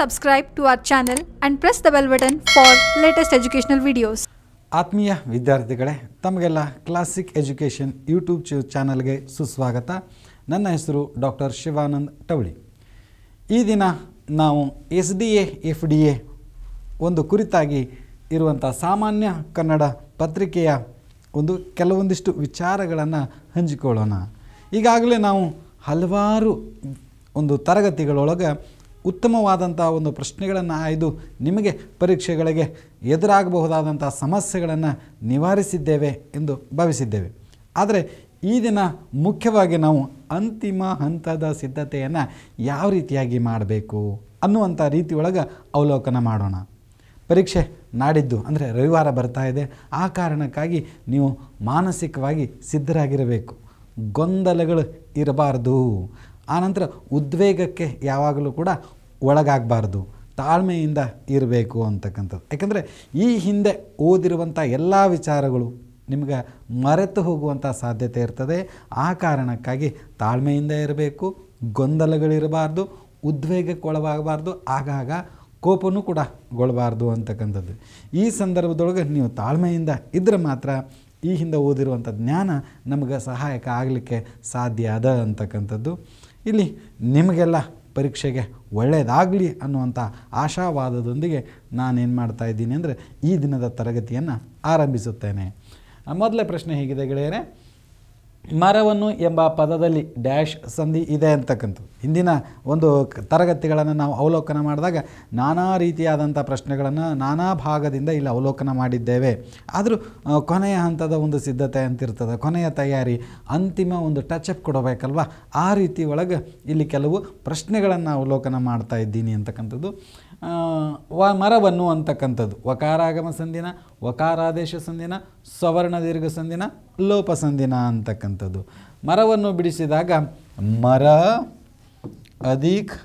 Subscribe to our channel and press the bell button for latest educational videos. ಆತ್ಮೀಯ ವಿದ್ಯಾರ್ಥಿಗಳೇ ತಮಗೆಲ್ಲ classic education YouTube ಚಾನಲ್ಗೆ ಸುಸ್ವಾಗತ ನನ್ನ ಹೆಸರು ಡಾಕ್ಟರ್ ಶಿವಾನಂದ್ ಟವಳಿ ಈ ದಿನ ನಾವು S D A F D A ಒಂದು ಕುರಿತಾಗಿ ಇರುವಂಥ ಸಾಮಾನ್ಯ ಕನ್ನಡ ಪತ್ರಿಕೆಯ ಒಂದು ಕೆಲವೊಂದಿಷ್ಟು ವಿಚಾರಗಳನ್ನು ಹಂಚಿಕೊಳ್ಳೋಣ ಈಗಾಗಲೇ ನಾವು ಹಲವಾರು ಒಂದು ತರಗತಿಗಳೊಳಗೆ ಉತ್ತಮವಾದಂಥ ಒಂದು ಪ್ರಶ್ನೆಗಳನ್ನು ಆಯ್ದು ನಿಮಗೆ ಪರೀಕ್ಷೆಗಳಿಗೆ ಎದುರಾಗಬಹುದಾದಂಥ ಸಮಸ್ಯೆಗಳನ್ನು ನಿವಾರಿಸಿದ್ದೇವೆ ಎಂದು ಭಾವಿಸಿದ್ದೇವೆ ಆದರೆ ಈ ದಿನ ಮುಖ್ಯವಾಗಿ ನಾವು ಅಂತಿಮ ಹಂತದ ಸಿದ್ಧತೆಯನ್ನು ಯಾವ ರೀತಿಯಾಗಿ ಮಾಡಬೇಕು ಅನ್ನುವಂಥ ರೀತಿಯೊಳಗೆ ಅವಲೋಕನ ಮಾಡೋಣ ಪರೀಕ್ಷೆ ನಾಡಿದ್ದು ಅಂದರೆ ರವಿವಾರ ಬರ್ತಾ ಇದೆ ಆ ಕಾರಣಕ್ಕಾಗಿ ನೀವು ಮಾನಸಿಕವಾಗಿ ಸಿದ್ಧರಾಗಿರಬೇಕು ಗೊಂದಲಗಳು ಇರಬಾರ್ದು ಆನಂತರ ಉದ್ವೇಗಕ್ಕೆ ಯಾವಾಗಲೂ ಕೂಡ ಒಳಗಾಗಬಾರ್ದು ತಾಳ್ಮೆಯಿಂದ ಇರಬೇಕು ಅಂತಕ್ಕಂಥದ್ದು ಯಾಕಂದರೆ ಈ ಹಿಂದೆ ಓದಿರುವಂಥ ಎಲ್ಲ ವಿಚಾರಗಳು ನಿಮ್ಗೆ ಮರೆತು ಹೋಗುವಂಥ ಸಾಧ್ಯತೆ ಇರ್ತದೆ ಆ ಕಾರಣಕ್ಕಾಗಿ ತಾಳ್ಮೆಯಿಂದ ಇರಬೇಕು ಗೊಂದಲಗಳಿರಬಾರ್ದು ಒಳಗಾಗಬಾರ್ದು ಆಗಾಗ ಕೋಪನೂ ಕೂಡ ಗೊಳಬಾರ್ದು ಅಂತಕ್ಕಂಥದ್ದು ಈ ಸಂದರ್ಭದೊಳಗೆ ನೀವು ತಾಳ್ಮೆಯಿಂದ ಇದ್ದರೆ ಮಾತ್ರ ಈ ಹಿಂದೆ ಓದಿರುವಂಥ ಜ್ಞಾನ ನಮಗೆ ಸಹಾಯಕ ಆಗಲಿಕ್ಕೆ ಸಾಧ್ಯ ಅದ ಅಂತಕ್ಕಂಥದ್ದು ಇಲ್ಲಿ ನಿಮಗೆಲ್ಲ ಪರೀಕ್ಷೆಗೆ ಒಳ್ಳೆಯದಾಗಲಿ ಅನ್ನುವಂಥ ಆಶಾವಾದದೊಂದಿಗೆ ನಾನೇನು ಮಾಡ್ತಾ ಇದ್ದೀನಿ ಅಂದರೆ ಈ ದಿನದ ತರಗತಿಯನ್ನು ಆರಂಭಿಸುತ್ತೇನೆ ಮೊದಲೇ ಪ್ರಶ್ನೆ ಹೇಗಿದೆ ಗೆಳೆಯರೆ ಮರವನ್ನು ಎಂಬ ಪದದಲ್ಲಿ ಡ್ಯಾಶ್ ಸಂಧಿ ಇದೆ ಅಂತಕ್ಕಂಥದ್ದು ಇಂದಿನ ಒಂದು ತರಗತಿಗಳನ್ನು ನಾವು ಅವಲೋಕನ ಮಾಡಿದಾಗ ನಾನಾ ರೀತಿಯಾದಂಥ ಪ್ರಶ್ನೆಗಳನ್ನು ನಾನಾ ಭಾಗದಿಂದ ಇಲ್ಲಿ ಅವಲೋಕನ ಮಾಡಿದ್ದೇವೆ ಆದರೂ ಕೊನೆಯ ಹಂತದ ಒಂದು ಸಿದ್ಧತೆ ಅಂತಿರ್ತದೆ ಕೊನೆಯ ತಯಾರಿ ಅಂತಿಮ ಒಂದು ಟಚ್ ಅಪ್ ಕೊಡಬೇಕಲ್ವ ಆ ರೀತಿ ಒಳಗೆ ಇಲ್ಲಿ ಕೆಲವು ಪ್ರಶ್ನೆಗಳನ್ನು ಅವಲೋಕನ ಮಾಡ್ತಾ ಇದ್ದೀನಿ ಅಂತಕ್ಕಂಥದ್ದು ವ ಮರವನ್ನು ಅಂತಕ್ಕಂಥದ್ದು ವಕಾರಾಗಮ ಸಂಧಿನ ವಕಾರಾದೇಶ ಸಂಧಿನ ಸವರ್ಣ ದೀರ್ಘ ಸಂಧಿನ ಲೋಪ ಸಂಧಿನ ಅಂತಕ್ಕಂಥದ್ದು ಮರವನ್ನು ಬಿಡಿಸಿದಾಗ ಮರ ಅಧಿಕ್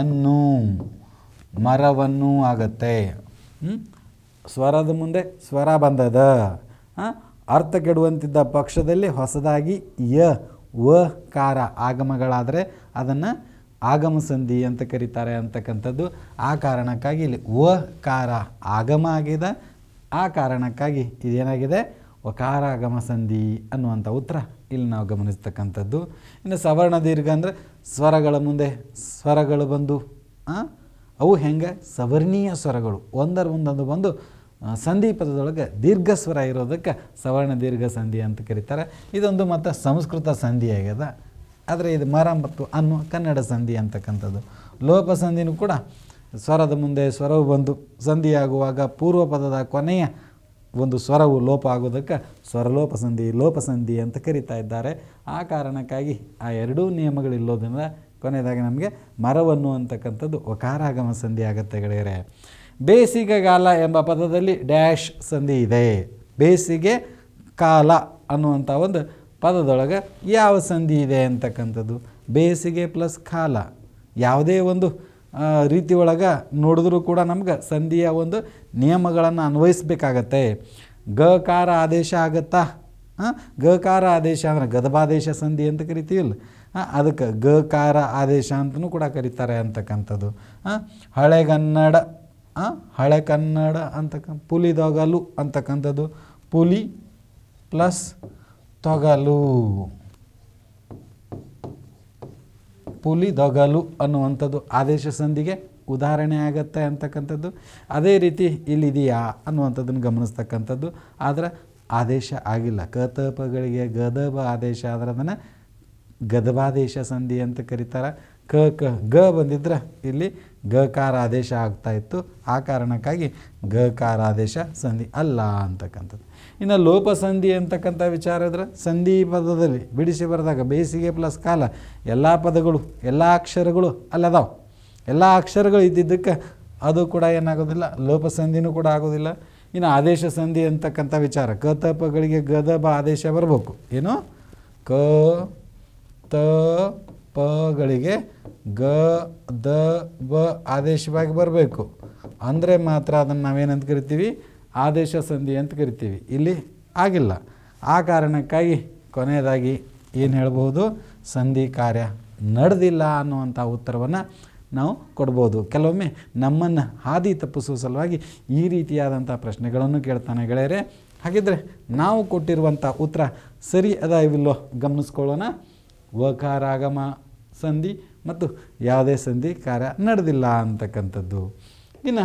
ಅನ್ನು ಮರವನ್ನು ಆಗತ್ತೆ ಸ್ವರದ ಮುಂದೆ ಸ್ವರ ಬಂದದ ಅರ್ಥ ಕೆಡುವಂತಿದ್ದ ಪಕ್ಷದಲ್ಲಿ ಹೊಸದಾಗಿ ಯ ವ ಕಾರ ಆಗಮಗಳಾದರೆ ಅದನ್ನು ಆಗಮ ಸಂಧಿ ಅಂತ ಕರೀತಾರೆ ಅಂತಕ್ಕಂಥದ್ದು ಆ ಕಾರಣಕ್ಕಾಗಿ ಇಲ್ಲಿ ಕಾರ ಆಗಮ ಆಗಿದೆ ಆ ಕಾರಣಕ್ಕಾಗಿ ಇದೇನಾಗಿದೆ ಆಗಮ ಸಂಧಿ ಅನ್ನುವಂಥ ಉತ್ತರ ಇಲ್ಲಿ ನಾವು ಗಮನಿಸ್ತಕ್ಕಂಥದ್ದು ಇನ್ನು ಸವರ್ಣ ದೀರ್ಘ ಅಂದರೆ ಸ್ವರಗಳ ಮುಂದೆ ಸ್ವರಗಳು ಬಂದು ಅವು ಹೆಂಗೆ ಸವರ್ಣೀಯ ಸ್ವರಗಳು ಒಂದರ ಒಂದೊಂದು ಬಂದು ಸಂಧಿ ಪದದೊಳಗೆ ದೀರ್ಘ ಸ್ವರ ಇರೋದಕ್ಕೆ ಸವರ್ಣ ದೀರ್ಘ ಸಂಧಿ ಅಂತ ಕರೀತಾರೆ ಇದೊಂದು ಮತ್ತು ಸಂಸ್ಕೃತ ಸಂಧಿ ಆಗ್ಯದ ಆದರೆ ಇದು ಮರ ಮತ್ತು ಅನ್ನು ಕನ್ನಡ ಸಂಧಿ ಅಂತಕ್ಕಂಥದ್ದು ಲೋಪ ಸಂಧಿನೂ ಕೂಡ ಸ್ವರದ ಮುಂದೆ ಸ್ವರವು ಬಂದು ಸಂಧಿಯಾಗುವಾಗ ಪೂರ್ವ ಪದದ ಕೊನೆಯ ಒಂದು ಸ್ವರವು ಲೋಪ ಆಗೋದಕ್ಕೆ ಸ್ವರಲೋಪ ಸಂಧಿ ಲೋಪ ಸಂಧಿ ಅಂತ ಕರೀತಾ ಇದ್ದಾರೆ ಆ ಕಾರಣಕ್ಕಾಗಿ ಆ ಎರಡೂ ನಿಯಮಗಳಿಲ್ಲೋದ್ರಿಂದ ಕೊನೆಯದಾಗಿ ನಮಗೆ ಮರವನ್ನು ಅಂತಕ್ಕಂಥದ್ದು ಒಕಾರಾಗಮ ಸಂಧಿ ಆಗುತ್ತೆ ಗೆಳೆಯರೆ ಬೇಸಿಗೆಗಾಲ ಎಂಬ ಪದದಲ್ಲಿ ಡ್ಯಾಶ್ ಸಂಧಿ ಇದೆ ಬೇಸಿಗೆ ಕಾಲ ಅನ್ನುವಂಥ ಒಂದು ಪದದೊಳಗೆ ಯಾವ ಸಂಧಿ ಇದೆ ಅಂತಕ್ಕಂಥದ್ದು ಬೇಸಿಗೆ ಪ್ಲಸ್ ಕಾಲ ಯಾವುದೇ ಒಂದು ರೀತಿ ಒಳಗೆ ನೋಡಿದ್ರೂ ಕೂಡ ನಮ್ಗೆ ಸಂಧಿಯ ಒಂದು ನಿಯಮಗಳನ್ನು ಗ ಗಕಾರ ಆದೇಶ ಆಗತ್ತಾ ಹಾಂ ಗಕಾರ ಆದೇಶ ಅಂದರೆ ಗದಭಾದೇಶ ಸಂಧಿ ಅಂತ ಕರಿತೀವಿಲ್ಲ ಹಾಂ ಅದಕ್ಕೆ ಗಕಾರ ಆದೇಶ ಅಂತಲೂ ಕೂಡ ಕರೀತಾರೆ ಅಂತಕ್ಕಂಥದ್ದು ಹಳೆಗನ್ನಡ ಹಳೆ ಕನ್ನಡ ಅಂತಕ್ಕ ಪುಲಿದೊಗಲು ಅಂತಕ್ಕಂಥದ್ದು ಪುಲಿ ಪ್ಲಸ್ ತೊಗಲು ಪುಲಿದೊಗಲು ಅನ್ನುವಂಥದ್ದು ಆದೇಶ ಸಂಧಿಗೆ ಉದಾಹರಣೆ ಆಗತ್ತೆ ಅಂತಕ್ಕಂಥದ್ದು ಅದೇ ರೀತಿ ಇಲ್ಲಿದೆಯಾ ಅನ್ನುವಂಥದ್ದನ್ನು ಗಮನಿಸ್ತಕ್ಕಂಥದ್ದು ಆದರೆ ಆದೇಶ ಆಗಿಲ್ಲ ಕತಪಗಳಿಗೆ ಗದಬ ಆದೇಶ ಆದರೆ ಅದನ್ನು ಗದಬಾದೇಶ ಸಂಧಿ ಅಂತ ಕರೀತಾರೆ ಕ ಕ ಗ ಬಂದಿದ್ರೆ ಇಲ್ಲಿ ಗಕಾರ ಆದೇಶ ಆಗ್ತಾ ಇತ್ತು ಆ ಕಾರಣಕ್ಕಾಗಿ ಗಕಾರ ಆದೇಶ ಸಂಧಿ ಅಲ್ಲ ಅಂತಕ್ಕಂಥದ್ದು ಇನ್ನು ಸಂಧಿ ಅಂತಕ್ಕಂಥ ವಿಚಾರ ಇದ್ರೆ ಸಂಧಿ ಪದದಲ್ಲಿ ಬಿಡಿಸಿ ಬರೆದಾಗ ಬೇಸಿಗೆ ಪ್ಲಸ್ ಕಾಲ ಎಲ್ಲ ಪದಗಳು ಎಲ್ಲ ಅಕ್ಷರಗಳು ಅಲ್ಲದಾವೆ ಎಲ್ಲ ಅಕ್ಷರಗಳು ಇದ್ದಿದ್ದಕ್ಕೆ ಅದು ಕೂಡ ಏನಾಗೋದಿಲ್ಲ ಲೋಪ ಸಂಧಿನೂ ಕೂಡ ಆಗೋದಿಲ್ಲ ಇನ್ನು ಆದೇಶ ಸಂಧಿ ಅಂತಕ್ಕಂಥ ವಿಚಾರ ಕ ತಪಗಳಿಗೆ ಗದ ಬ ಆದೇಶ ಬರಬೇಕು ಏನು ಕ ತ ಪಗಳಿಗೆ ಗ ದ ಬ ಆದೇಶವಾಗಿ ಬರಬೇಕು ಅಂದರೆ ಮಾತ್ರ ಅದನ್ನು ನಾವೇನಂತ ಕರಿತೀವಿ ಆದೇಶ ಸಂಧಿ ಅಂತ ಕರಿತೀವಿ ಇಲ್ಲಿ ಆಗಿಲ್ಲ ಆ ಕಾರಣಕ್ಕಾಗಿ ಕೊನೆಯದಾಗಿ ಏನು ಹೇಳ್ಬೋದು ಸಂಧಿ ಕಾರ್ಯ ನಡೆದಿಲ್ಲ ಅನ್ನುವಂಥ ಉತ್ತರವನ್ನು ನಾವು ಕೊಡ್ಬೋದು ಕೆಲವೊಮ್ಮೆ ನಮ್ಮನ್ನು ಹಾದಿ ತಪ್ಪಿಸುವ ಸಲುವಾಗಿ ಈ ರೀತಿಯಾದಂಥ ಪ್ರಶ್ನೆಗಳನ್ನು ಕೇಳ್ತಾನೆ ಗೆಳೆಯರೆ ಹಾಗಿದ್ರೆ ನಾವು ಕೊಟ್ಟಿರುವಂಥ ಉತ್ತರ ಸರಿ ಅದ ಇವಿಲ್ಲೋ ಗಮನಿಸ್ಕೊಳ್ಳೋಣ ವಕಾರಾಗಮ ಸಂಧಿ ಮತ್ತು ಯಾವುದೇ ಸಂಧಿ ಕಾರ್ಯ ನಡೆದಿಲ್ಲ ಅಂತಕ್ಕಂಥದ್ದು ಇನ್ನು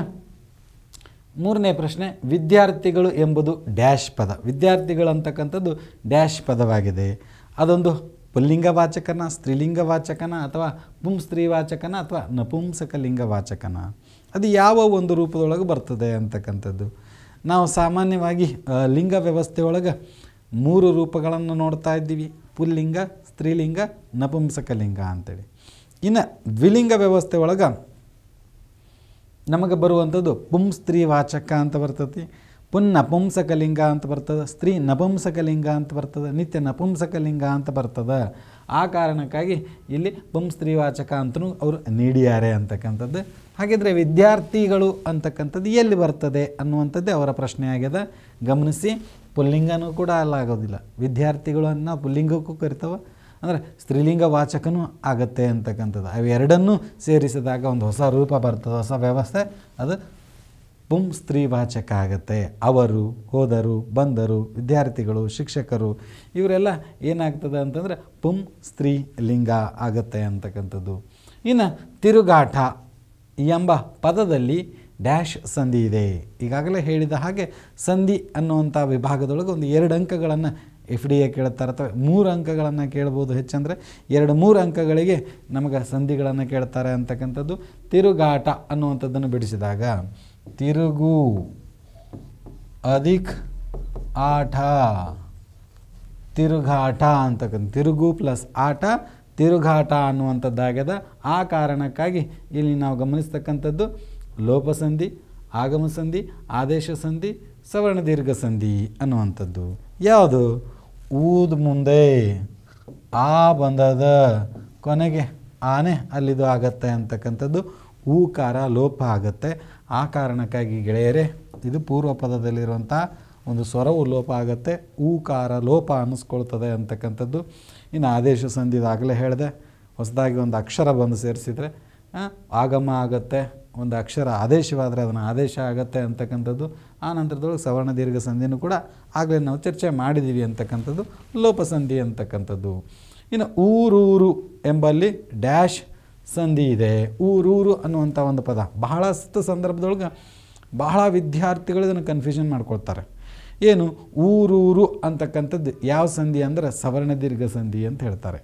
ಮೂರನೇ ಪ್ರಶ್ನೆ ವಿದ್ಯಾರ್ಥಿಗಳು ಎಂಬುದು ಡ್ಯಾಶ್ ಪದ ವಿದ್ಯಾರ್ಥಿಗಳು ಅಂತಕ್ಕಂಥದ್ದು ಡ್ಯಾಶ್ ಪದವಾಗಿದೆ ಅದೊಂದು ಪುಲ್ಲಿಂಗವಾಚಕನ ಸ್ತ್ರೀಲಿಂಗವಾಚಕನ ಅಥವಾ ಪುಂಸ್ತ್ರೀವಾಚಕನ ಅಥವಾ ನಪುಂಸಕಲಿಂಗವಾಚಕನ ಅದು ಯಾವ ಒಂದು ರೂಪದೊಳಗೆ ಬರ್ತದೆ ಅಂತಕ್ಕಂಥದ್ದು ನಾವು ಸಾಮಾನ್ಯವಾಗಿ ಲಿಂಗ ವ್ಯವಸ್ಥೆಯೊಳಗೆ ಮೂರು ರೂಪಗಳನ್ನು ನೋಡ್ತಾ ಇದ್ದೀವಿ ಪುಲ್ಲಿಂಗ ಸ್ತ್ರೀಲಿಂಗ ನಪುಂಸಕಲಿಂಗ ಅಂತೇಳಿ ಇನ್ನು ದ್ವಿಲಿಂಗ ವ್ಯವಸ್ಥೆ ಒಳಗೆ ನಮಗೆ ಬರುವಂಥದ್ದು ಪುಂ ಸ್ತ್ರೀ ವಾಚಕ ಅಂತ ಬರ್ತತಿ ಪುನ್ ನಪುಂಸಕಲಿಂಗ ಅಂತ ಬರ್ತದೆ ಸ್ತ್ರೀ ನಪುಂಸಕಲಿಂಗ ಅಂತ ಬರ್ತದೆ ನಿತ್ಯ ನಪುಂಸಕಲಿಂಗ ಅಂತ ಬರ್ತದೆ ಆ ಕಾರಣಕ್ಕಾಗಿ ಇಲ್ಲಿ ಪುಂ ಸ್ತ್ರೀವಾಚಕ ಅಂತ ಅವರು ನೀಡಿದ್ದಾರೆ ಅಂತಕ್ಕಂಥದ್ದು ಹಾಗಿದ್ರೆ ವಿದ್ಯಾರ್ಥಿಗಳು ಅಂತಕ್ಕಂಥದ್ದು ಎಲ್ಲಿ ಬರ್ತದೆ ಅನ್ನುವಂಥದ್ದೇ ಅವರ ಪ್ರಶ್ನೆ ಆಗ್ಯದ ಗಮನಿಸಿ ಪುಲ್ಲಿಂಗನೂ ಕೂಡ ಅಲ್ಲಾಗೋದಿಲ್ಲ ವಿದ್ಯಾರ್ಥಿಗಳು ಅನ್ನೋ ಪುಲ್ಲಿಂಗಕ್ಕೂ ಕರಿತವೆ ಅಂದರೆ ಸ್ತ್ರೀಲಿಂಗ ವಾಚಕನೂ ಆಗತ್ತೆ ಅಂತಕ್ಕಂಥದ್ದು ಅವೆರಡನ್ನೂ ಸೇರಿಸಿದಾಗ ಒಂದು ಹೊಸ ರೂಪ ಬರ್ತದೆ ಹೊಸ ವ್ಯವಸ್ಥೆ ಅದು ಪುಂ ಸ್ತ್ರೀ ವಾಚಕ ಆಗುತ್ತೆ ಅವರು ಹೋದರು ಬಂದರು ವಿದ್ಯಾರ್ಥಿಗಳು ಶಿಕ್ಷಕರು ಇವರೆಲ್ಲ ಏನಾಗ್ತದೆ ಅಂತಂದರೆ ಪುಂ ಸ್ತ್ರೀ ಲಿಂಗ ಆಗತ್ತೆ ಅಂತಕ್ಕಂಥದ್ದು ಇನ್ನು ತಿರುಗಾಟ ಎಂಬ ಪದದಲ್ಲಿ ಡ್ಯಾಶ್ ಸಂಧಿ ಇದೆ ಈಗಾಗಲೇ ಹೇಳಿದ ಹಾಗೆ ಸಂಧಿ ಅನ್ನುವಂಥ ವಿಭಾಗದೊಳಗೆ ಒಂದು ಎರಡು ಅಂಕಗಳನ್ನು ಎಫ್ ಡಿ ಎ ಕೇಳ್ತಾರೆ ಅಥವಾ ಮೂರು ಅಂಕಗಳನ್ನು ಕೇಳ್ಬೋದು ಹೆಚ್ಚಂದರೆ ಎರಡು ಮೂರು ಅಂಕಗಳಿಗೆ ನಮಗೆ ಸಂಧಿಗಳನ್ನು ಕೇಳ್ತಾರೆ ಅಂತಕ್ಕಂಥದ್ದು ತಿರುಗಾಟ ಅನ್ನುವಂಥದ್ದನ್ನು ಬಿಡಿಸಿದಾಗ ತಿರುಗು ಅಧಿಕ್ ಆಟ ತಿರುಗಾಟ ಅಂತಕ್ಕಂಥ ತಿರುಗು ಪ್ಲಸ್ ಆಟ ತಿರುಗಾಟ ಅನ್ನುವಂಥದ್ದಾಗ್ಯದ ಆ ಕಾರಣಕ್ಕಾಗಿ ಇಲ್ಲಿ ನಾವು ಗಮನಿಸ್ತಕ್ಕಂಥದ್ದು ಲೋಪಸಂಧಿ ಆಗಮಸಂಧಿ ಆದೇಶ ಸಂಧಿ ಸವರ್ಣ ದೀರ್ಘ ಸಂಧಿ ಅನ್ನುವಂಥದ್ದು ಯಾವುದು ಊದ ಮುಂದೆ ಆ ಬಂದದ ಕೊನೆಗೆ ಆನೆ ಅಲ್ಲಿದು ಆಗತ್ತೆ ಅಂತಕ್ಕಂಥದ್ದು ಊಕಾರ ಲೋಪ ಆಗುತ್ತೆ ಆ ಕಾರಣಕ್ಕಾಗಿ ಗೆಳೆಯರೇ ಇದು ಪೂರ್ವ ಪದದಲ್ಲಿರುವಂಥ ಒಂದು ಸ್ವರವು ಲೋಪ ಆಗುತ್ತೆ ಊಕಾರ ಲೋಪ ಅನ್ನಿಸ್ಕೊಳ್ತದೆ ಅಂತಕ್ಕಂಥದ್ದು ಇನ್ನು ಆದೇಶ ಸಂಧಿದಾಗಲೇ ಹೇಳಿದೆ ಹೊಸದಾಗಿ ಒಂದು ಅಕ್ಷರ ಬಂದು ಸೇರಿಸಿದರೆ ಆಗಮ ಆಗುತ್ತೆ ಒಂದು ಅಕ್ಷರ ಆದೇಶವಾದರೆ ಅದನ್ನು ಆದೇಶ ಆಗತ್ತೆ ಅಂತಕ್ಕಂಥದ್ದು ಆ ನಂತರದೊಳಗೆ ಸವರ್ಣ ದೀರ್ಘ ಸಂಧಿನೂ ಕೂಡ ಆಗಲೇ ನಾವು ಚರ್ಚೆ ಮಾಡಿದ್ದೀವಿ ಅಂತಕ್ಕಂಥದ್ದು ಲೋಪಸಂಧಿ ಅಂತಕ್ಕಂಥದ್ದು ಇನ್ನು ಊರೂರು ಎಂಬಲ್ಲಿ ಡ್ಯಾಶ್ ಸಂಧಿ ಇದೆ ಊರೂರು ಅನ್ನುವಂಥ ಒಂದು ಪದ ಬಹಳಷ್ಟು ಸಂದರ್ಭದೊಳಗೆ ಬಹಳ ವಿದ್ಯಾರ್ಥಿಗಳು ಇದನ್ನು ಕನ್ಫ್ಯೂಷನ್ ಮಾಡ್ಕೊಳ್ತಾರೆ ಏನು ಊರೂರು ಅಂತಕ್ಕಂಥದ್ದು ಯಾವ ಸಂಧಿ ಅಂದರೆ ಸವರ್ಣ ದೀರ್ಘ ಸಂಧಿ ಅಂತ ಹೇಳ್ತಾರೆ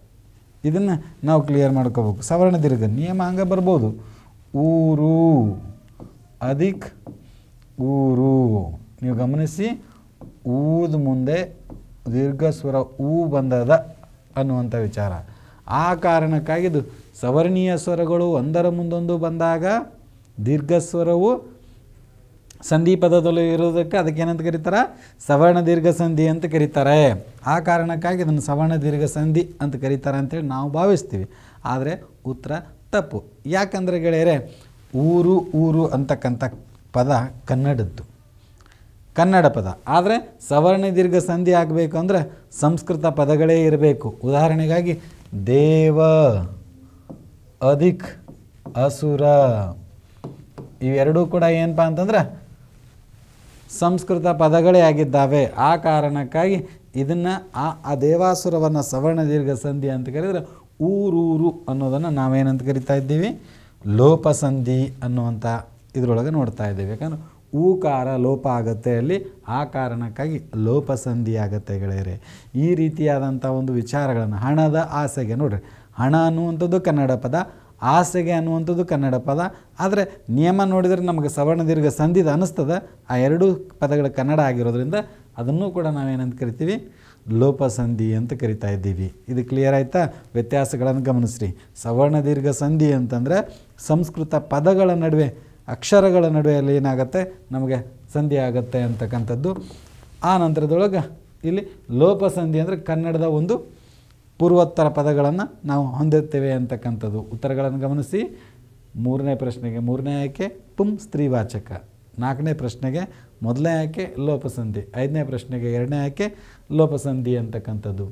ಇದನ್ನು ನಾವು ಕ್ಲಿಯರ್ ಮಾಡ್ಕೋಬೇಕು ಸವರ್ಣ ದೀರ್ಘ ನಿಯಮ ಹಂಗೆ ಬರ್ಬೋದು ಊರು ಅದಿಕ್ ಊರು ನೀವು ಗಮನಿಸಿ ಊದ ಮುಂದೆ ದೀರ್ಘ ಸ್ವರ ಊ ಬಂದದ ಅನ್ನುವಂಥ ವಿಚಾರ ಆ ಕಾರಣಕ್ಕಾಗಿ ಇದು ಸವರ್ಣೀಯ ಸ್ವರಗಳು ಒಂದರ ಮುಂದೊಂದು ಬಂದಾಗ ದೀರ್ಘ ಸ್ವರವು ಸಂಧಿಪದದಲ್ಲಿ ಇರೋದಕ್ಕೆ ಅದಕ್ಕೇನಂತ ಕರೀತಾರೆ ಸವರ್ಣ ದೀರ್ಘ ಸಂಧಿ ಅಂತ ಕರೀತಾರೆ ಆ ಕಾರಣಕ್ಕಾಗಿ ಇದನ್ನು ಸವರ್ಣ ದೀರ್ಘ ಸಂಧಿ ಅಂತ ಕರೀತಾರೆ ಅಂತೇಳಿ ನಾವು ಭಾವಿಸ್ತೀವಿ ಆದರೆ ಉತ್ತರ ತಪ್ಪು ಯಾಕಂದರೆ ಗೆಳೆಯರೆ ಊರು ಊರು ಅಂತಕ್ಕಂಥ ಪದ ಕನ್ನಡದ್ದು ಕನ್ನಡ ಪದ ಆದರೆ ಸವರ್ಣ ದೀರ್ಘ ಸಂಧಿ ಆಗಬೇಕು ಅಂದರೆ ಸಂಸ್ಕೃತ ಪದಗಳೇ ಇರಬೇಕು ಉದಾಹರಣೆಗಾಗಿ ದೇವ ಅಧಿಕ್ ಅಸುರ ಇವೆರಡೂ ಕೂಡ ಏನಪ್ಪ ಅಂತಂದ್ರೆ ಸಂಸ್ಕೃತ ಪದಗಳೇ ಆಗಿದ್ದಾವೆ ಆ ಕಾರಣಕ್ಕಾಗಿ ಇದನ್ನು ಆ ಆ ದೇವಾಸುರವನ್ನು ಸವರ್ಣ ದೀರ್ಘ ಸಂಧಿ ಅಂತ ಕರೆದರೆ ಊರೂರು ಅನ್ನೋದನ್ನು ನಾವೇನಂತ ಕರಿತಾ ಇದ್ದೀವಿ ಲೋಪಸಂಧಿ ಅನ್ನುವಂಥ ಇದರೊಳಗೆ ನೋಡ್ತಾ ಇದ್ದೀವಿ ಯಾಕಂದ್ರೆ ಊಕಾರ ಲೋಪ ಆಗುತ್ತೆ ಅಲ್ಲಿ ಆ ಕಾರಣಕ್ಕಾಗಿ ಲೋಪಸಂಧಿ ಆಗುತ್ತೆ ಗೆಳೆಯರೆ ಈ ರೀತಿಯಾದಂಥ ಒಂದು ವಿಚಾರಗಳನ್ನು ಹಣದ ಆಸೆಗೆ ನೋಡಿರಿ ಹಣ ಅನ್ನುವಂಥದ್ದು ಕನ್ನಡ ಪದ ಆಸೆಗೆ ಅನ್ನುವಂಥದ್ದು ಕನ್ನಡ ಪದ ಆದರೆ ನಿಯಮ ನೋಡಿದರೆ ನಮಗೆ ಸವರ್ಣ ದೀರ್ಘ ಸಂಧಿದ ಅನ್ನಿಸ್ತದೆ ಆ ಎರಡೂ ಪದಗಳು ಕನ್ನಡ ಆಗಿರೋದ್ರಿಂದ ಅದನ್ನು ಕೂಡ ನಾವೇನಂತ ಕರಿತೀವಿ ಲೋಪ ಸಂಧಿ ಅಂತ ಕರಿತಾ ಇದ್ದೀವಿ ಇದು ಕ್ಲಿಯರ್ ಆಯಿತಾ ವ್ಯತ್ಯಾಸಗಳನ್ನು ಗಮನಿಸ್ರಿ ಸವರ್ಣ ದೀರ್ಘ ಸಂಧಿ ಅಂತಂದರೆ ಸಂಸ್ಕೃತ ಪದಗಳ ನಡುವೆ ಅಕ್ಷರಗಳ ನಡುವೆ ಅಲ್ಲಿ ಏನಾಗುತ್ತೆ ನಮಗೆ ಸಂಧಿ ಆಗುತ್ತೆ ಅಂತಕ್ಕಂಥದ್ದು ಆ ನಂತರದೊಳಗೆ ಇಲ್ಲಿ ಲೋಪ ಸಂಧಿ ಅಂದರೆ ಕನ್ನಡದ ಒಂದು ಪೂರ್ವೋತ್ತರ ಪದಗಳನ್ನು ನಾವು ಹೊಂದಿರ್ತೇವೆ ಅಂತಕ್ಕಂಥದ್ದು ಉತ್ತರಗಳನ್ನು ಗಮನಿಸಿ ಮೂರನೇ ಪ್ರಶ್ನೆಗೆ ಮೂರನೇ ಆಯ್ಕೆ ಪುಂ ಸ್ತ್ರೀವಾಚಕ ನಾಲ್ಕನೇ ಪ್ರಶ್ನೆಗೆ ಮೊದಲನೇ ಆಯ್ಕೆ ಲೋಪಸಂಧಿ ಐದನೇ ಪ್ರಶ್ನೆಗೆ ಎರಡನೇ ಆಯ್ಕೆ ಲೋಪಸಂಧಿ ಅಂತಕ್ಕಂಥದ್ದು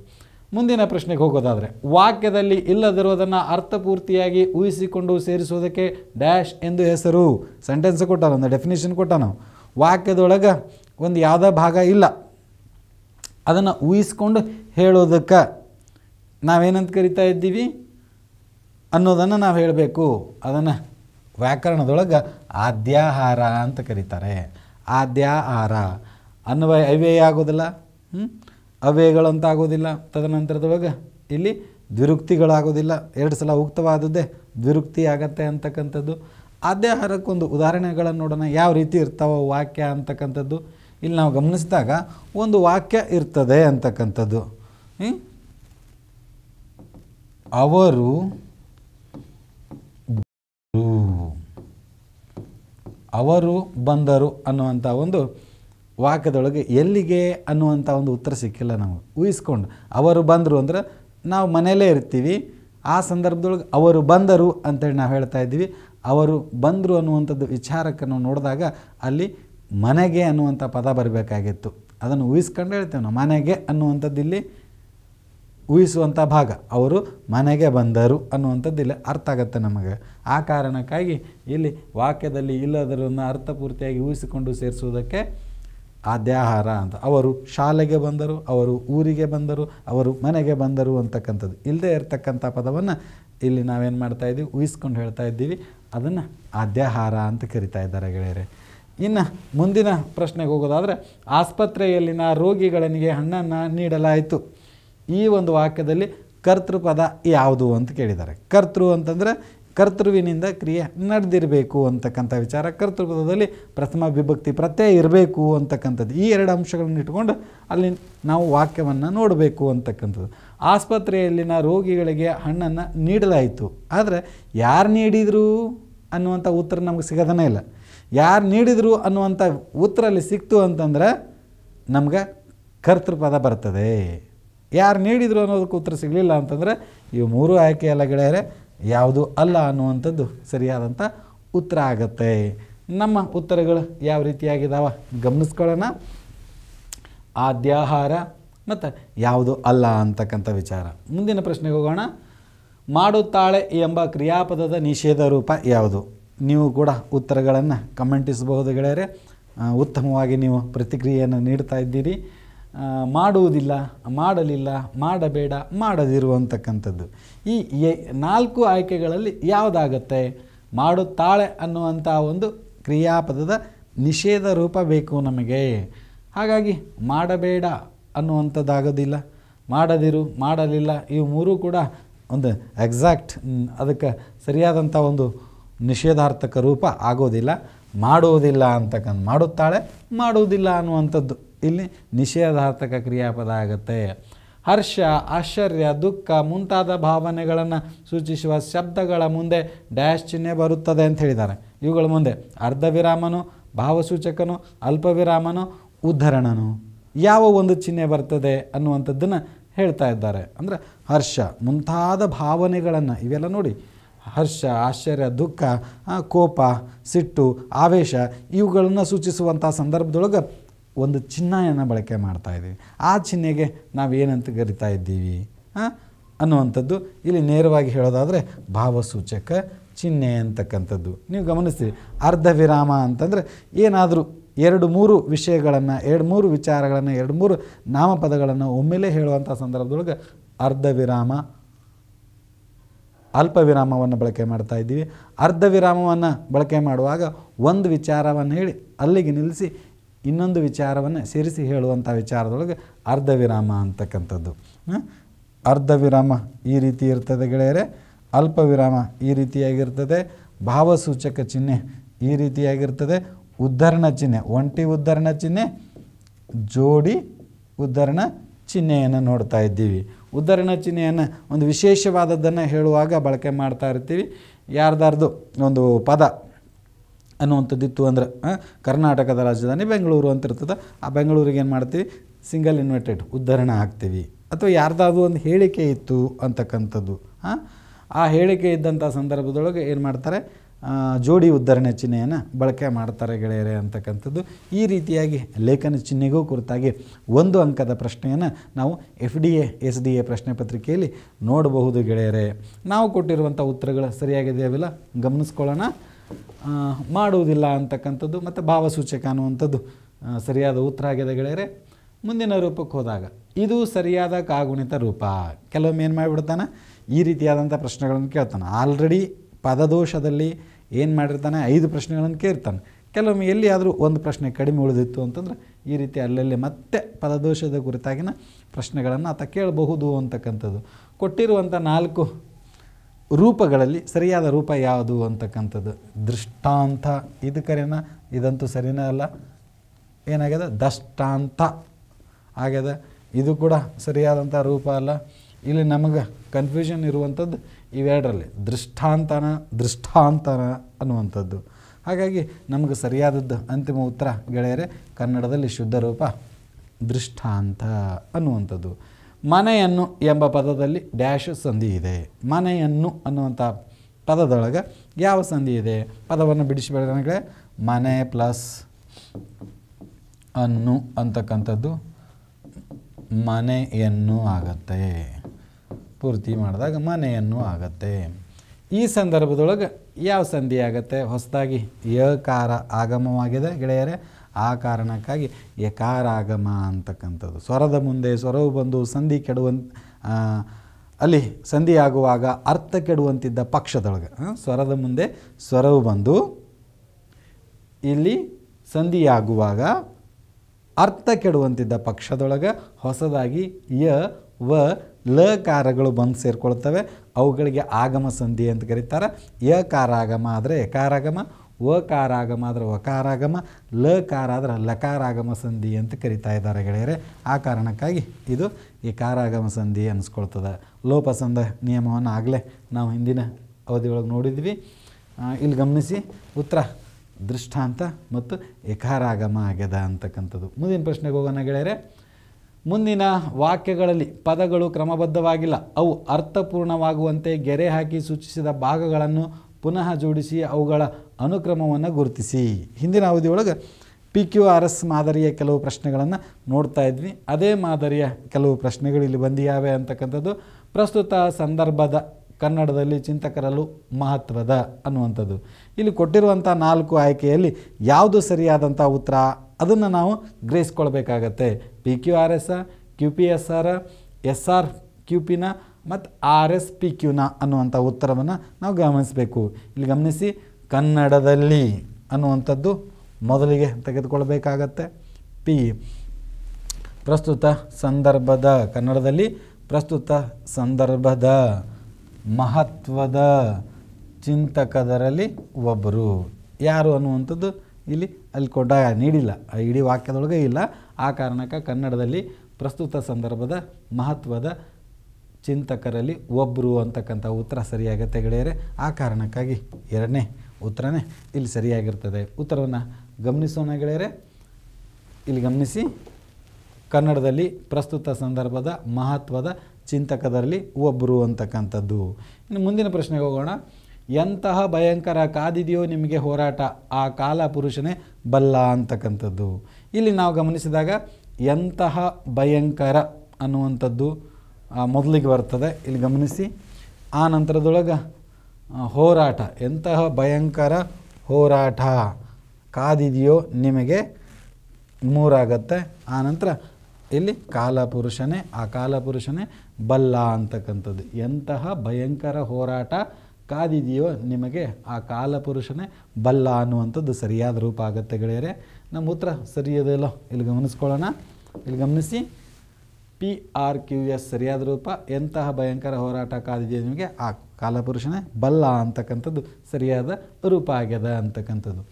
ಮುಂದಿನ ಪ್ರಶ್ನೆಗೆ ಹೋಗೋದಾದರೆ ವಾಕ್ಯದಲ್ಲಿ ಇಲ್ಲದಿರುವುದನ್ನು ಅರ್ಥಪೂರ್ತಿಯಾಗಿ ಊಹಿಸಿಕೊಂಡು ಸೇರಿಸುವುದಕ್ಕೆ ಡ್ಯಾಶ್ ಎಂದು ಹೆಸರು ಸೆಂಟೆನ್ಸ್ ಕೊಟ್ಟಾರ ಒಂದು ಡೆಫಿನೇಷನ್ ಕೊಟ್ಟ ನಾವು ವಾಕ್ಯದೊಳಗೆ ಒಂದು ಯಾವುದೇ ಭಾಗ ಇಲ್ಲ ಅದನ್ನು ಊಹಿಸ್ಕೊಂಡು ಹೇಳೋದಕ್ಕೆ ನಾವೇನಂತ ಕರಿತಾ ಇದ್ದೀವಿ ಅನ್ನೋದನ್ನು ನಾವು ಹೇಳಬೇಕು ಅದನ್ನು ವ್ಯಾಕರಣದೊಳಗೆ ಆದ್ಯಾಹಾರ ಅಂತ ಕರೀತಾರೆ ಆದ್ಯಾಹಾರ ಅನ್ವಯ ಅವ್ಯಯ ಆಗೋದಿಲ್ಲ ಅವ್ಯಯಗಳಂತಾಗೋದಿಲ್ಲ ತದನಂತರದೊಳಗೆ ಇಲ್ಲಿ ದ್ವಿರುಕ್ತಿಗಳಾಗೋದಿಲ್ಲ ಎರಡು ಸಲ ಉಕ್ತವಾದದ್ದೇ ದ್ವಿರುಕ್ತಿ ಆಗತ್ತೆ ಅಂತಕ್ಕಂಥದ್ದು ಆದ್ಯಾಹಾರಕ್ಕೊಂದು ಉದಾಹರಣೆಗಳನ್ನು ನೋಡೋಣ ಯಾವ ರೀತಿ ಇರ್ತಾವ ವಾಕ್ಯ ಅಂತಕ್ಕಂಥದ್ದು ಇಲ್ಲಿ ನಾವು ಗಮನಿಸಿದಾಗ ಒಂದು ವಾಕ್ಯ ಇರ್ತದೆ ಅಂತಕ್ಕಂಥದ್ದು ಅವರು ಅವರು ಬಂದರು ಅನ್ನುವಂಥ ಒಂದು ವಾಕ್ಯದೊಳಗೆ ಎಲ್ಲಿಗೆ ಅನ್ನುವಂಥ ಒಂದು ಉತ್ತರ ಸಿಕ್ಕಿಲ್ಲ ನಾವು ಊಹಿಸ್ಕೊಂಡು ಅವರು ಬಂದರು ಅಂದರೆ ನಾವು ಮನೆಯಲ್ಲೇ ಇರ್ತೀವಿ ಆ ಸಂದರ್ಭದೊಳಗೆ ಅವರು ಬಂದರು ಅಂತೇಳಿ ನಾವು ಹೇಳ್ತಾ ಇದ್ದೀವಿ ಅವರು ಬಂದರು ಅನ್ನುವಂಥದ್ದು ವಿಚಾರಕ್ಕೆ ನಾವು ನೋಡಿದಾಗ ಅಲ್ಲಿ ಮನೆಗೆ ಅನ್ನುವಂಥ ಪದ ಬರಬೇಕಾಗಿತ್ತು ಅದನ್ನು ಊಹಿಸ್ಕೊಂಡು ಹೇಳ್ತೇವೆ ನಾವು ಮನೆಗೆ ಅನ್ನುವಂಥದ್ದು ಇಲ್ಲಿ ಊಹಿಸುವಂಥ ಭಾಗ ಅವರು ಮನೆಗೆ ಬಂದರು ಅನ್ನುವಂಥದ್ದು ಇಲ್ಲಿ ಅರ್ಥ ಆಗತ್ತೆ ನಮಗೆ ಆ ಕಾರಣಕ್ಕಾಗಿ ಇಲ್ಲಿ ವಾಕ್ಯದಲ್ಲಿ ಇಲ್ಲದರನ್ನು ಅರ್ಥಪೂರ್ತಿಯಾಗಿ ಊಹಿಸಿಕೊಂಡು ಸೇರಿಸುವುದಕ್ಕೆ ಆದ್ಯಾಹಾರ ಅಂತ ಅವರು ಶಾಲೆಗೆ ಬಂದರು ಅವರು ಊರಿಗೆ ಬಂದರು ಅವರು ಮನೆಗೆ ಬಂದರು ಅಂತಕ್ಕಂಥದ್ದು ಇಲ್ಲದೆ ಇರತಕ್ಕಂಥ ಪದವನ್ನು ಇಲ್ಲಿ ನಾವೇನು ಮಾಡ್ತಾ ಇದ್ದೀವಿ ಊಹಿಸ್ಕೊಂಡು ಹೇಳ್ತಾ ಇದ್ದೀವಿ ಅದನ್ನು ಆದ್ಯಾಹಾರ ಅಂತ ಕರಿತಾ ಇದ್ದಾರೆ ಗೆಳೆಯರೆ ಇನ್ನು ಮುಂದಿನ ಪ್ರಶ್ನೆಗೆ ಹೋಗೋದಾದರೆ ಆಸ್ಪತ್ರೆಯಲ್ಲಿನ ರೋಗಿಗಳಿಗೆ ಹಣ್ಣನ್ನು ನೀಡಲಾಯಿತು ಈ ಒಂದು ವಾಕ್ಯದಲ್ಲಿ ಕರ್ತೃಪದ ಯಾವುದು ಅಂತ ಕೇಳಿದ್ದಾರೆ ಕರ್ತೃ ಅಂತಂದರೆ ಕರ್ತೃವಿನಿಂದ ಕ್ರಿಯೆ ನಡೆದಿರಬೇಕು ಅಂತಕ್ಕಂಥ ವಿಚಾರ ಕರ್ತೃಪದದಲ್ಲಿ ಪ್ರಥಮ ವಿಭಕ್ತಿ ಪ್ರತ್ಯಯ ಇರಬೇಕು ಅಂತಕ್ಕಂಥದ್ದು ಈ ಎರಡು ಅಂಶಗಳನ್ನು ಇಟ್ಕೊಂಡು ಅಲ್ಲಿ ನಾವು ವಾಕ್ಯವನ್ನು ನೋಡಬೇಕು ಅಂತಕ್ಕಂಥದ್ದು ಆಸ್ಪತ್ರೆಯಲ್ಲಿನ ರೋಗಿಗಳಿಗೆ ಹಣ್ಣನ್ನು ನೀಡಲಾಯಿತು ಆದರೆ ಯಾರು ನೀಡಿದರು ಅನ್ನುವಂಥ ಉತ್ತರ ನಮಗೆ ಸಿಗೋದನೇ ಇಲ್ಲ ಯಾರು ನೀಡಿದರು ಅನ್ನುವಂಥ ಉತ್ತರ ಅಲ್ಲಿ ಸಿಕ್ತು ಅಂತಂದರೆ ನಮ್ಗೆ ಕರ್ತೃಪದ ಬರ್ತದೆ ಯಾರು ನೀಡಿದರು ಅನ್ನೋದಕ್ಕೆ ಉತ್ತರ ಸಿಗಲಿಲ್ಲ ಅಂತಂದರೆ ಇವು ಮೂರು ಆಯ್ಕೆಯಲ್ಲ ಗೆಳೆಯರೆ ಯಾವುದು ಅಲ್ಲ ಅನ್ನುವಂಥದ್ದು ಸರಿಯಾದಂಥ ಉತ್ತರ ಆಗತ್ತೆ ನಮ್ಮ ಉತ್ತರಗಳು ಯಾವ ರೀತಿಯಾಗಿದ್ದಾವೆ ಗಮನಿಸ್ಕೊಳ್ಳೋಣ ಆದ್ಯಾಹಾರ ಮತ್ತು ಯಾವುದು ಅಲ್ಲ ಅಂತಕ್ಕಂಥ ವಿಚಾರ ಮುಂದಿನ ಪ್ರಶ್ನೆಗೆ ಹೋಗೋಣ ಮಾಡುತ್ತಾಳೆ ಎಂಬ ಕ್ರಿಯಾಪದದ ನಿಷೇಧ ರೂಪ ಯಾವುದು ನೀವು ಕೂಡ ಉತ್ತರಗಳನ್ನು ಕಮೆಂಟಿಸಬಹುದು ಗೆಳೆಯರೆ ಉತ್ತಮವಾಗಿ ನೀವು ಪ್ರತಿಕ್ರಿಯೆಯನ್ನು ನೀಡ್ತಾ ಇದ್ದೀರಿ ಮಾಡುವುದಿಲ್ಲ ಮಾಡಲಿಲ್ಲ ಮಾಡಬೇಡ ಮಾಡದಿರುವಂತಕ್ಕಂಥದ್ದು ಈ ನಾಲ್ಕು ಆಯ್ಕೆಗಳಲ್ಲಿ ಯಾವುದಾಗತ್ತೆ ಮಾಡುತ್ತಾಳೆ ಅನ್ನುವಂಥ ಒಂದು ಕ್ರಿಯಾಪದದ ನಿಷೇಧ ರೂಪ ಬೇಕು ನಮಗೆ ಹಾಗಾಗಿ ಮಾಡಬೇಡ ಅನ್ನುವಂಥದ್ದಾಗೋದಿಲ್ಲ ಮಾಡದಿರು ಮಾಡಲಿಲ್ಲ ಇವು ಮೂರೂ ಕೂಡ ಒಂದು ಎಕ್ಸಾಕ್ಟ್ ಅದಕ್ಕೆ ಸರಿಯಾದಂಥ ಒಂದು ನಿಷೇಧಾರ್ಥಕ ರೂಪ ಆಗೋದಿಲ್ಲ ಮಾಡುವುದಿಲ್ಲ ಅಂತಕ್ಕಂಥ ಮಾಡುತ್ತಾಳೆ ಮಾಡುವುದಿಲ್ಲ ಅನ್ನುವಂಥದ್ದು ಇಲ್ಲಿ ನಿಷೇಧಾರ್ಥಕ ಕ್ರಿಯಾಪದ ಆಗುತ್ತೆ ಹರ್ಷ ಆಶ್ಚರ್ಯ ದುಃಖ ಮುಂತಾದ ಭಾವನೆಗಳನ್ನು ಸೂಚಿಸುವ ಶಬ್ದಗಳ ಮುಂದೆ ಡ್ಯಾಶ್ ಚಿಹ್ನೆ ಬರುತ್ತದೆ ಅಂತ ಹೇಳಿದ್ದಾರೆ ಇವುಗಳ ಮುಂದೆ ಅರ್ಧ ವಿರಾಮನು ಭಾವಸೂಚಕನು ಅಲ್ಪವಿರಾಮನು ಉದ್ಧರಣನು ಯಾವ ಒಂದು ಚಿಹ್ನೆ ಬರ್ತದೆ ಅನ್ನುವಂಥದ್ದನ್ನು ಹೇಳ್ತಾ ಇದ್ದಾರೆ ಅಂದರೆ ಹರ್ಷ ಮುಂತಾದ ಭಾವನೆಗಳನ್ನು ಇವೆಲ್ಲ ನೋಡಿ ಹರ್ಷ ಆಶ್ಚರ್ಯ ದುಃಖ ಕೋಪ ಸಿಟ್ಟು ಆವೇಶ ಇವುಗಳನ್ನು ಸೂಚಿಸುವಂಥ ಸಂದರ್ಭದೊಳಗೆ ಒಂದು ಚಿಹ್ನೆಯನ್ನು ಬಳಕೆ ಮಾಡ್ತಾ ಇದ್ದೀವಿ ಆ ಚಿಹ್ನೆಗೆ ನಾವೇನಂತ ಕರಿತಾ ಇದ್ದೀವಿ ಅನ್ನುವಂಥದ್ದು ಇಲ್ಲಿ ನೇರವಾಗಿ ಹೇಳೋದಾದರೆ ಭಾವಸೂಚಕ ಚಿಹ್ನೆ ಅಂತಕ್ಕಂಥದ್ದು ನೀವು ಗಮನಿಸ್ತೀರಿ ಅರ್ಧ ವಿರಾಮ ಅಂತಂದರೆ ಏನಾದರೂ ಎರಡು ಮೂರು ವಿಷಯಗಳನ್ನು ಎರಡು ಮೂರು ವಿಚಾರಗಳನ್ನು ಎರಡು ಮೂರು ನಾಮಪದಗಳನ್ನು ಒಮ್ಮೆಲೇ ಹೇಳುವಂಥ ಸಂದರ್ಭದೊಳಗೆ ಅರ್ಧ ವಿರಾಮ ಅಲ್ಪ ವಿರಾಮವನ್ನು ಬಳಕೆ ಮಾಡ್ತಾ ಇದ್ದೀವಿ ಅರ್ಧ ವಿರಾಮವನ್ನು ಬಳಕೆ ಮಾಡುವಾಗ ಒಂದು ವಿಚಾರವನ್ನು ಹೇಳಿ ಅಲ್ಲಿಗೆ ನಿಲ್ಲಿಸಿ ಇನ್ನೊಂದು ವಿಚಾರವನ್ನು ಸೇರಿಸಿ ಹೇಳುವಂಥ ವಿಚಾರದೊಳಗೆ ಅರ್ಧ ವಿರಾಮ ಅಂತಕ್ಕಂಥದ್ದು ಅರ್ಧ ವಿರಾಮ ಈ ರೀತಿ ಇರ್ತದೆ ಗೆಳೆಯರೆ ಅಲ್ಪ ವಿರಾಮ ಈ ರೀತಿಯಾಗಿರ್ತದೆ ಭಾವಸೂಚಕ ಚಿಹ್ನೆ ಈ ರೀತಿಯಾಗಿರ್ತದೆ ಉದ್ಧರಣ ಚಿಹ್ನೆ ಒಂಟಿ ಉದ್ಧರಣ ಚಿಹ್ನೆ ಜೋಡಿ ಉದ್ಧರಣ ಚಿಹ್ನೆಯನ್ನು ನೋಡ್ತಾ ಇದ್ದೀವಿ ಉದ್ಧರಣ ಚಿಹ್ನೆಯನ್ನು ಒಂದು ವಿಶೇಷವಾದದ್ದನ್ನು ಹೇಳುವಾಗ ಬಳಕೆ ಮಾಡ್ತಾ ಇರ್ತೀವಿ ಯಾರ್ದಾರ್ದು ಒಂದು ಪದ ಅನ್ನುವಂಥದ್ದಿತ್ತು ಅಂದ್ರೆ ಕರ್ನಾಟಕದ ರಾಜಧಾನಿ ಬೆಂಗಳೂರು ಅಂತ ಆ ಬೆಂಗಳೂರಿಗೆ ಏನು ಮಾಡ್ತೀವಿ ಸಿಂಗಲ್ ಇನ್ವರ್ಟೆಡ್ ಉದ್ಧರಣೆ ಹಾಕ್ತೀವಿ ಅಥವಾ ಯಾರ್ದಾದ್ರು ಒಂದು ಹೇಳಿಕೆ ಇತ್ತು ಅಂತಕ್ಕಂಥದ್ದು ಹಾಂ ಆ ಹೇಳಿಕೆ ಇದ್ದಂಥ ಸಂದರ್ಭದೊಳಗೆ ಏನು ಮಾಡ್ತಾರೆ ಜೋಡಿ ಉದ್ಧರಣೆ ಚಿಹ್ನೆಯನ್ನು ಬಳಕೆ ಮಾಡ್ತಾರೆ ಗೆಳೆಯರೆ ಅಂತಕ್ಕಂಥದ್ದು ಈ ರೀತಿಯಾಗಿ ಲೇಖನ ಚಿಹ್ನೆಗೂ ಕುರಿತಾಗಿ ಒಂದು ಅಂಕದ ಪ್ರಶ್ನೆಯನ್ನು ನಾವು F D A S D A ಪ್ರಶ್ನೆ ಪತ್ರಿಕೆಯಲ್ಲಿ ನೋಡಬಹುದು ಗೆಳೆಯರೆ ನಾವು ಕೊಟ್ಟಿರುವಂಥ ಉತ್ತರಗಳು ಸರಿಯಾಗಿದೆಯಾವಿಲ್ಲ ಗಮನಿಸ್ಕೊಳ್ಳೋಣ ಮಾಡುವುದಿಲ್ಲ ಅಂತಕ್ಕಂಥದ್ದು ಮತ್ತು ಭಾವಸೂಚಕ ಅನ್ನುವಂಥದ್ದು ಸರಿಯಾದ ಉತ್ತರ ಆಗಿದೆ ಗೆಳೆಯರೆ ಮುಂದಿನ ರೂಪಕ್ಕೆ ಹೋದಾಗ ಇದು ಸರಿಯಾದ ಕಾಗುಣಿತ ರೂಪ ಕೆಲವೊಮ್ಮೆ ಏನು ಮಾಡಿಬಿಡ್ತಾನೆ ಈ ರೀತಿಯಾದಂಥ ಪ್ರಶ್ನೆಗಳನ್ನು ಕೇಳ್ತಾನೆ ಆಲ್ರೆಡಿ ಪದದೋಷದಲ್ಲಿ ಏನು ಮಾಡಿರ್ತಾನೆ ಐದು ಪ್ರಶ್ನೆಗಳನ್ನು ಕೇಳ್ತಾನೆ ಕೆಲವೊಮ್ಮೆ ಎಲ್ಲಿಯಾದರೂ ಒಂದು ಪ್ರಶ್ನೆ ಕಡಿಮೆ ಉಳಿದಿತ್ತು ಅಂತಂದರೆ ಈ ರೀತಿ ಅಲ್ಲಲ್ಲಿ ಮತ್ತೆ ಪದದೋಷದ ಕುರಿತಾಗಿನ ಪ್ರಶ್ನೆಗಳನ್ನು ಆತ ಕೇಳಬಹುದು ಅಂತಕ್ಕಂಥದ್ದು ಕೊಟ್ಟಿರುವಂಥ ನಾಲ್ಕು ರೂಪಗಳಲ್ಲಿ ಸರಿಯಾದ ರೂಪ ಯಾವುದು ಅಂತಕ್ಕಂಥದ್ದು ದೃಷ್ಟಾಂತ ಇದು ಕರೆನ ಇದಂತೂ ಸರಿನೇ ಅಲ್ಲ ಏನಾಗ್ಯದ ದಷ್ಟಾಂತ ಆಗ್ಯದ ಇದು ಕೂಡ ಸರಿಯಾದಂಥ ರೂಪ ಅಲ್ಲ ಇಲ್ಲಿ ನಮಗೆ ಕನ್ಫ್ಯೂಷನ್ ಇರುವಂಥದ್ದು ಇವೆರಡರಲ್ಲಿ ದೃಷ್ಟಾಂತನ ದೃಷ್ಟಾಂತನ ಅನ್ನುವಂಥದ್ದು ಹಾಗಾಗಿ ನಮಗೆ ಸರಿಯಾದದ್ದು ಅಂತಿಮ ಉತ್ತರ ಗೆಳೆಯರೆ ಕನ್ನಡದಲ್ಲಿ ಶುದ್ಧ ರೂಪ ದೃಷ್ಟಾಂತ ಅನ್ನುವಂಥದ್ದು ಮನೆಯನ್ನು ಎಂಬ ಪದದಲ್ಲಿ ಡ್ಯಾಶ್ ಸಂಧಿ ಇದೆ ಮನೆಯನ್ನು ಅನ್ನುವಂಥ ಪದದೊಳಗೆ ಯಾವ ಸಂಧಿ ಇದೆ ಪದವನ್ನು ಬಿಡಿಸಿಬಿಡೋದಾಗಲೇ ಮನೆ ಪ್ಲಸ್ ಅನ್ನು ಅಂತಕ್ಕಂಥದ್ದು ಮನೆಯನ್ನು ಆಗತ್ತೆ ಪೂರ್ತಿ ಮಾಡಿದಾಗ ಮನೆಯನ್ನು ಆಗತ್ತೆ ಈ ಸಂದರ್ಭದೊಳಗೆ ಯಾವ ಸಂಧಿ ಆಗತ್ತೆ ಹೊಸದಾಗಿ ಯಕಾರ ಆಗಮವಾಗಿದೆ ಗೆಳೆಯರೇ ಆ ಕಾರಣಕ್ಕಾಗಿ ಯಕಾರಾಗಮ ಅಂತಕ್ಕಂಥದ್ದು ಸ್ವರದ ಮುಂದೆ ಸ್ವರವು ಬಂದು ಸಂಧಿ ಕೆಡುವಂತ ಅಲ್ಲಿ ಸಂಧಿಯಾಗುವಾಗ ಅರ್ಥ ಕೆಡುವಂತಿದ್ದ ಪಕ್ಷದೊಳಗೆ ಸ್ವರದ ಮುಂದೆ ಸ್ವರವು ಬಂದು ಇಲ್ಲಿ ಸಂಧಿಯಾಗುವಾಗ ಅರ್ಥ ಕೆಡುವಂತಿದ್ದ ಪಕ್ಷದೊಳಗೆ ಹೊಸದಾಗಿ ಯ ವ ಕಾರಗಳು ಬಂದು ಸೇರಿಕೊಳ್ತವೆ ಅವುಗಳಿಗೆ ಆಗಮ ಸಂಧಿ ಅಂತ ಕರೀತಾರೆ ಕಾರಾಗಮ ಆದರೆ ಯಕಾರಾಗಮ ವಕಾರಾಗಮ ಆದರೆ ವಕಾರಾಗಮ ಲಕಾರ ಆದರೆ ಲಕಾರಾಗಮ ಸಂಧಿ ಅಂತ ಕರಿತಾ ಇದ್ದಾರೆ ಗೆಳೆಯರೆ ಆ ಕಾರಣಕ್ಕಾಗಿ ಇದು ಈ ಕಾರಾಗಮ ಸಂಧಿ ಅನಿಸ್ಕೊಳ್ತದೆ ಲೋಪಸಂಧ ನಿಯಮವನ್ನು ಆಗಲೇ ನಾವು ಹಿಂದಿನ ಅವಧಿಯೊಳಗೆ ನೋಡಿದ್ವಿ ಇಲ್ಲಿ ಗಮನಿಸಿ ಉತ್ತರ ದೃಷ್ಟಾಂತ ಮತ್ತು ಏಕಾರಾಗಮ ಆಗ್ಯದ ಅಂತಕ್ಕಂಥದ್ದು ಮುಂದಿನ ಪ್ರಶ್ನೆಗೆ ಹೋಗೋಣ ಗೆಳೆಯರೆ ಮುಂದಿನ ವಾಕ್ಯಗಳಲ್ಲಿ ಪದಗಳು ಕ್ರಮಬದ್ಧವಾಗಿಲ್ಲ ಅವು ಅರ್ಥಪೂರ್ಣವಾಗುವಂತೆ ಗೆರೆ ಹಾಕಿ ಸೂಚಿಸಿದ ಭಾಗಗಳನ್ನು ಪುನಃ ಜೋಡಿಸಿ ಅವುಗಳ ಅನುಕ್ರಮವನ್ನು ಗುರುತಿಸಿ ಹಿಂದಿನ ಅವಧಿಯೊಳಗೆ ಪಿ ಕ್ಯೂ ಆರ್ ಎಸ್ ಮಾದರಿಯ ಕೆಲವು ಪ್ರಶ್ನೆಗಳನ್ನು ನೋಡ್ತಾ ಇದ್ವಿ ಅದೇ ಮಾದರಿಯ ಕೆಲವು ಪ್ರಶ್ನೆಗಳು ಇಲ್ಲಿ ಬಂದಿಯಾವೆ ಅಂತಕ್ಕಂಥದ್ದು ಪ್ರಸ್ತುತ ಸಂದರ್ಭದ ಕನ್ನಡದಲ್ಲಿ ಚಿಂತಕರಲ್ಲೂ ಮಹತ್ವದ ಅನ್ನುವಂಥದ್ದು ಇಲ್ಲಿ ಕೊಟ್ಟಿರುವಂಥ ನಾಲ್ಕು ಆಯ್ಕೆಯಲ್ಲಿ ಯಾವುದು ಸರಿಯಾದಂಥ ಉತ್ತರ ಅದನ್ನು ನಾವು ಗ್ರಹಿಸ್ಕೊಳ್ಬೇಕಾಗತ್ತೆ P Q R S Q P S R S R Q ಪಿನ ಮತ್ತು ಆರ್ ಎಸ್ ಪಿ ಕ್ಯೂನ ಅನ್ನುವಂಥ ಉತ್ತರವನ್ನು ನಾವು ಗಮನಿಸಬೇಕು ಇಲ್ಲಿ ಗಮನಿಸಿ ಕನ್ನಡದಲ್ಲಿ ಅನ್ನುವಂಥದ್ದು ಮೊದಲಿಗೆ ತೆಗೆದುಕೊಳ್ಬೇಕಾಗತ್ತೆ ಪಿ ಪ್ರಸ್ತುತ ಸಂದರ್ಭದ ಕನ್ನಡದಲ್ಲಿ ಪ್ರಸ್ತುತ ಸಂದರ್ಭದ ಮಹತ್ವದ ಚಿಂತಕದರಲ್ಲಿ ಒಬ್ಬರು ಯಾರು ಅನ್ನುವಂಥದ್ದು ಇಲ್ಲಿ ಅಲ್ಲಿ ಕೊಡ ನೀಡಿಲ್ಲ ಇಡೀ ವಾಕ್ಯದೊಳಗೆ ಇಲ್ಲ ಆ ಕಾರಣಕ್ಕೆ ಕನ್ನಡದಲ್ಲಿ ಪ್ರಸ್ತುತ ಸಂದರ್ಭದ ಮಹತ್ವದ ಚಿಂತಕರಲ್ಲಿ ಒಬ್ಬರು ಅಂತಕ್ಕಂಥ ಉತ್ತರ ಸರಿಯಾಗತ್ತೆ ಗೆಳೆಯರೆ ಆ ಕಾರಣಕ್ಕಾಗಿ ಎರಡನೇ ಉತ್ತರನೇ ಇಲ್ಲಿ ಸರಿಯಾಗಿರ್ತದೆ ಉತ್ತರವನ್ನು ಗಮನಿಸೋಣ ಗೆಳೆಯರೆ ಇಲ್ಲಿ ಗಮನಿಸಿ ಕನ್ನಡದಲ್ಲಿ ಪ್ರಸ್ತುತ ಸಂದರ್ಭದ ಮಹತ್ವದ ಚಿಂತಕದಲ್ಲಿ ಒಬ್ಬರು ಅಂತಕ್ಕಂಥದ್ದು ಇನ್ನು ಮುಂದಿನ ಪ್ರಶ್ನೆಗೆ ಹೋಗೋಣ ಎಂತಹ ಭಯಂಕರ ಕಾದಿದೆಯೋ ನಿಮಗೆ ಹೋರಾಟ ಆ ಕಾಲ ಪುರುಷನೇ ಬಲ್ಲ ಅಂತಕ್ಕಂಥದ್ದು ಇಲ್ಲಿ ನಾವು ಗಮನಿಸಿದಾಗ ಎಂತಹ ಭಯಂಕರ ಅನ್ನುವಂಥದ್ದು ಮೊದಲಿಗೆ ಬರ್ತದೆ ಇಲ್ಲಿ ಗಮನಿಸಿ ಆ ನಂತರದೊಳಗೆ ಹೋರಾಟ ಎಂತಹ ಭಯಂಕರ ಹೋರಾಟ ಕಾದಿದೆಯೋ ನಿಮಗೆ ಮೂರಾಗತ್ತೆ ಆನಂತರ ಇಲ್ಲಿ ಕಾಲಪುರುಷನೇ ಆ ಕಾಲಪುರುಷನೇ ಬಲ್ಲ ಅಂತಕ್ಕಂಥದ್ದು ಎಂತಹ ಭಯಂಕರ ಹೋರಾಟ ಕಾದಿದೆಯೋ ನಿಮಗೆ ಆ ಕಾಲಪುರುಷನೇ ಬಲ್ಲ ಅನ್ನುವಂಥದ್ದು ಸರಿಯಾದ ರೂಪ ಆಗತ್ತೆ ಗೆಳೆಯರೆ ನಮ್ಮ ಉತ್ತರ ಸರಿಯದೆಲ್ಲೋ ಇಲ್ಲಿ ಗಮನಿಸ್ಕೊಳ್ಳೋಣ ಇಲ್ಲಿ ಗಮನಿಸಿ ಪಿ ಆರ್ ಕ್ಯೂ ಎಸ್ ಸರಿಯಾದ ರೂಪ ಎಂತಹ ಭಯಂಕರ ಹೋರಾಟ ಕಾದಿದೆ ನಿಮಗೆ ಆ ಕಾಲಪುರುಷನೇ ಬಲ್ಲ ಅಂತಕ್ಕಂಥದ್ದು ಸರಿಯಾದ ರೂಪ ಆಗ್ಯದ ಅಂತಕ್ಕಂಥದ್ದು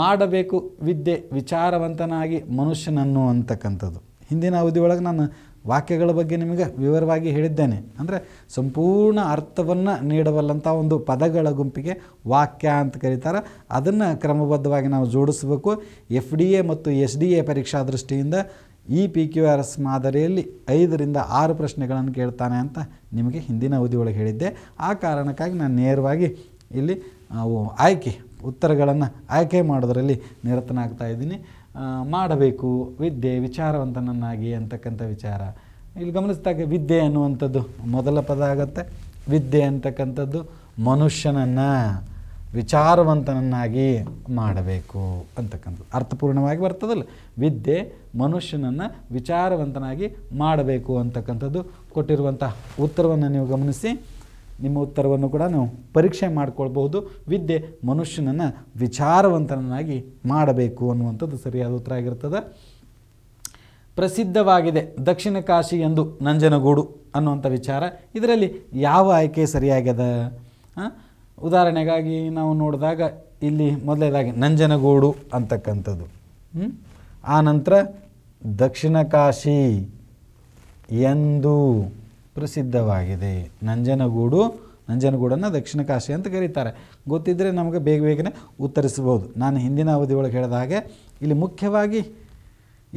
ಮಾಡಬೇಕು ವಿದ್ಯೆ ವಿಚಾರವಂತನಾಗಿ ಮನುಷ್ಯನನ್ನು ಅಂತಕ್ಕಂಥದ್ದು ಹಿಂದಿನ ಅವಧಿಯೊಳಗೆ ನಾನು ವಾಕ್ಯಗಳ ಬಗ್ಗೆ ನಿಮಗೆ ವಿವರವಾಗಿ ಹೇಳಿದ್ದೇನೆ ಅಂದರೆ ಸಂಪೂರ್ಣ ಅರ್ಥವನ್ನು ನೀಡಬಲ್ಲಂಥ ಒಂದು ಪದಗಳ ಗುಂಪಿಗೆ ವಾಕ್ಯ ಅಂತ ಕರೀತಾರೆ ಅದನ್ನು ಕ್ರಮಬದ್ಧವಾಗಿ ನಾವು ಜೋಡಿಸಬೇಕು ಎಫ್ ಡಿ ಎ ಮತ್ತು ಎಸ್ ಡಿ ಎ ಪರೀಕ್ಷಾ ದೃಷ್ಟಿಯಿಂದ ಈ ಪಿ ಕ್ಯೂ ಆರ್ ಎಸ್ ಮಾದರಿಯಲ್ಲಿ ಐದರಿಂದ ಆರು ಪ್ರಶ್ನೆಗಳನ್ನು ಕೇಳ್ತಾನೆ ಅಂತ ನಿಮಗೆ ಹಿಂದಿನ ಅವಧಿ ಒಳಗೆ ಹೇಳಿದ್ದೆ ಆ ಕಾರಣಕ್ಕಾಗಿ ನಾನು ನೇರವಾಗಿ ಇಲ್ಲಿ ಆಯ್ಕೆ ಉತ್ತರಗಳನ್ನು ಆಯ್ಕೆ ಮಾಡೋದರಲ್ಲಿ ನಿರತನಾಗ್ತಾ ಇದ್ದೀನಿ ಮಾಡಬೇಕು ವಿದ್ಯೆ ವಿಚಾರವಂತನನ್ನಾಗಿ ಅಂತಕ್ಕಂಥ ವಿಚಾರ ಇಲ್ಲಿ ಗಮನಿಸಿದಾಗ ವಿದ್ಯೆ ಅನ್ನುವಂಥದ್ದು ಮೊದಲ ಪದ ಆಗತ್ತೆ ವಿದ್ಯೆ ಅಂತಕ್ಕಂಥದ್ದು ಮನುಷ್ಯನನ್ನು ವಿಚಾರವಂತನನ್ನಾಗಿ ಮಾಡಬೇಕು ಅಂತಕ್ಕಂಥದ್ದು ಅರ್ಥಪೂರ್ಣವಾಗಿ ಬರ್ತದಲ್ಲ ವಿದ್ಯೆ ಮನುಷ್ಯನನ್ನು ವಿಚಾರವಂತನಾಗಿ ಮಾಡಬೇಕು ಅಂತಕ್ಕಂಥದ್ದು ಕೊಟ್ಟಿರುವಂಥ ಉತ್ತರವನ್ನು ನೀವು ಗಮನಿಸಿ ನಿಮ್ಮ ಉತ್ತರವನ್ನು ಕೂಡ ನೀವು ಪರೀಕ್ಷೆ ಮಾಡಿಕೊಳ್ಬಹುದು ವಿದ್ಯೆ ಮನುಷ್ಯನನ್ನು ವಿಚಾರವಂತನನ್ನಾಗಿ ಮಾಡಬೇಕು ಅನ್ನುವಂಥದ್ದು ಸರಿಯಾದ ಉತ್ತರ ಆಗಿರ್ತದೆ ಪ್ರಸಿದ್ಧವಾಗಿದೆ ದಕ್ಷಿಣ ಕಾಶಿ ಎಂದು ನಂಜನಗೂಡು ಅನ್ನುವಂಥ ವಿಚಾರ ಇದರಲ್ಲಿ ಯಾವ ಆಯ್ಕೆ ಸರಿಯಾಗಿದೆ ಉದಾಹರಣೆಗಾಗಿ ನಾವು ನೋಡಿದಾಗ ಇಲ್ಲಿ ಮೊದಲೇದಾಗಿ ನಂಜನಗೂಡು ಅಂತಕ್ಕಂಥದ್ದು ಆ ನಂತರ ದಕ್ಷಿಣ ಕಾಶಿ ಎಂದು ಪ್ರಸಿದ್ಧವಾಗಿದೆ ನಂಜನಗೂಡು ನಂಜನಗೂಡನ್ನು ದಕ್ಷಿಣ ಕಾಶಿ ಅಂತ ಕರೀತಾರೆ ಗೊತ್ತಿದ್ದರೆ ನಮಗೆ ಬೇಗ ಬೇಗನೆ ಉತ್ತರಿಸ್ಬೋದು ನಾನು ಹಿಂದಿನ ಅವಧಿ ಒಳಗೆ ಹೇಳಿದ ಹಾಗೆ ಇಲ್ಲಿ ಮುಖ್ಯವಾಗಿ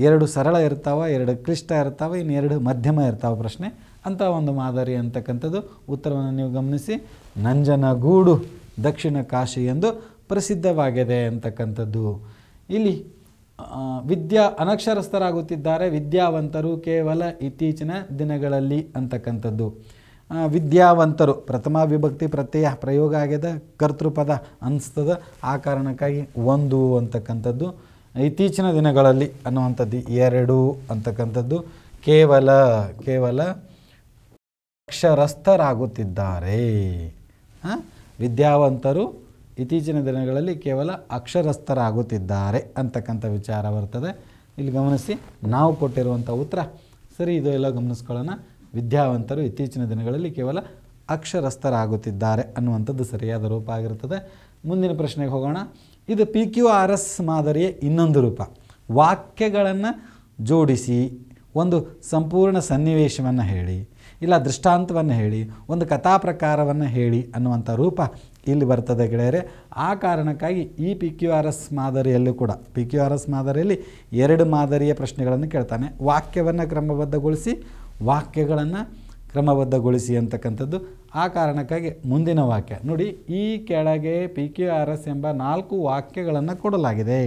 ಎರಡು ಸರಳ ಇರ್ತಾವೆ ಎರಡು ಕ್ಲಿಷ್ಟ ಇರ್ತಾವೆ ಇನ್ನು ಎರಡು ಮಧ್ಯಮ ಇರ್ತಾವ ಪ್ರಶ್ನೆ ಅಂಥ ಒಂದು ಮಾದರಿ ಅಂತಕ್ಕಂಥದ್ದು ಉತ್ತರವನ್ನು ನೀವು ಗಮನಿಸಿ ನಂಜನಗೂಡು ದಕ್ಷಿಣ ಕಾಶಿ ಎಂದು ಪ್ರಸಿದ್ಧವಾಗಿದೆ ಅಂತಕ್ಕಂಥದ್ದು ಇಲ್ಲಿ ವಿದ್ಯಾ ಅನಕ್ಷರಸ್ಥರಾಗುತ್ತಿದ್ದಾರೆ ವಿದ್ಯಾವಂತರು ಕೇವಲ ಇತ್ತೀಚಿನ ದಿನಗಳಲ್ಲಿ ಅಂತಕ್ಕಂಥದ್ದು ವಿದ್ಯಾವಂತರು ಪ್ರಥಮ ವಿಭಕ್ತಿ ಪ್ರತ್ಯಯ ಪ್ರಯೋಗ ಆಗಿದೆ ಕರ್ತೃಪದ ಅನಿಸ್ತದ ಆ ಕಾರಣಕ್ಕಾಗಿ ಒಂದು ಅಂತಕ್ಕಂಥದ್ದು ಇತ್ತೀಚಿನ ದಿನಗಳಲ್ಲಿ ಅನ್ನುವಂಥದ್ದು ಎರಡು ಅಂತಕ್ಕಂಥದ್ದು ಕೇವಲ ಕೇವಲ ಅಕ್ಷರಸ್ಥರಾಗುತ್ತಿದ್ದಾರೆ ವಿದ್ಯಾವಂತರು ಇತ್ತೀಚಿನ ದಿನಗಳಲ್ಲಿ ಕೇವಲ ಅಕ್ಷರಸ್ಥರಾಗುತ್ತಿದ್ದಾರೆ ಅಂತಕ್ಕಂಥ ವಿಚಾರ ಬರ್ತದೆ ಇಲ್ಲಿ ಗಮನಿಸಿ ನಾವು ಕೊಟ್ಟಿರುವಂಥ ಉತ್ತರ ಸರಿ ಇದು ಎಲ್ಲ ಗಮನಿಸ್ಕೊಳ್ಳೋಣ ವಿದ್ಯಾವಂತರು ಇತ್ತೀಚಿನ ದಿನಗಳಲ್ಲಿ ಕೇವಲ ಅಕ್ಷರಸ್ಥರಾಗುತ್ತಿದ್ದಾರೆ ಅನ್ನುವಂಥದ್ದು ಸರಿಯಾದ ರೂಪ ಆಗಿರ್ತದೆ ಮುಂದಿನ ಪ್ರಶ್ನೆಗೆ ಹೋಗೋಣ ಇದು ಪಿ ಕ್ಯೂ ಆರ್ ಎಸ್ ಮಾದರಿಯ ಇನ್ನೊಂದು ರೂಪ ವಾಕ್ಯಗಳನ್ನು ಜೋಡಿಸಿ ಒಂದು ಸಂಪೂರ್ಣ ಸನ್ನಿವೇಶವನ್ನು ಹೇಳಿ ಇಲ್ಲ ದೃಷ್ಟಾಂತವನ್ನು ಹೇಳಿ ಒಂದು ಕಥಾ ಪ್ರಕಾರವನ್ನು ಹೇಳಿ ಅನ್ನುವಂಥ ರೂಪ ಇಲ್ಲಿ ಬರ್ತದೆ ಗೆಳೆಯರೆ ಆ ಕಾರಣಕ್ಕಾಗಿ ಈ ಪಿ ಕ್ಯೂ ಆರ್ ಎಸ್ ಮಾದರಿಯಲ್ಲೂ ಕೂಡ ಪಿ ಕ್ಯೂ ಆರ್ ಎಸ್ ಮಾದರಿಯಲ್ಲಿ ಎರಡು ಮಾದರಿಯ ಪ್ರಶ್ನೆಗಳನ್ನು ಕೇಳ್ತಾನೆ ವಾಕ್ಯವನ್ನು ಕ್ರಮಬದ್ಧಗೊಳಿಸಿ ವಾಕ್ಯಗಳನ್ನು ಕ್ರಮಬದ್ಧಗೊಳಿಸಿ ಅಂತಕ್ಕಂಥದ್ದು ಆ ಕಾರಣಕ್ಕಾಗಿ ಮುಂದಿನ ವಾಕ್ಯ ನೋಡಿ ಈ ಕೆಳಗೆ ಪಿ ಕ್ಯೂ ಆರ್ ಎಸ್ ಎಂಬ ನಾಲ್ಕು ವಾಕ್ಯಗಳನ್ನು ಕೊಡಲಾಗಿದೆ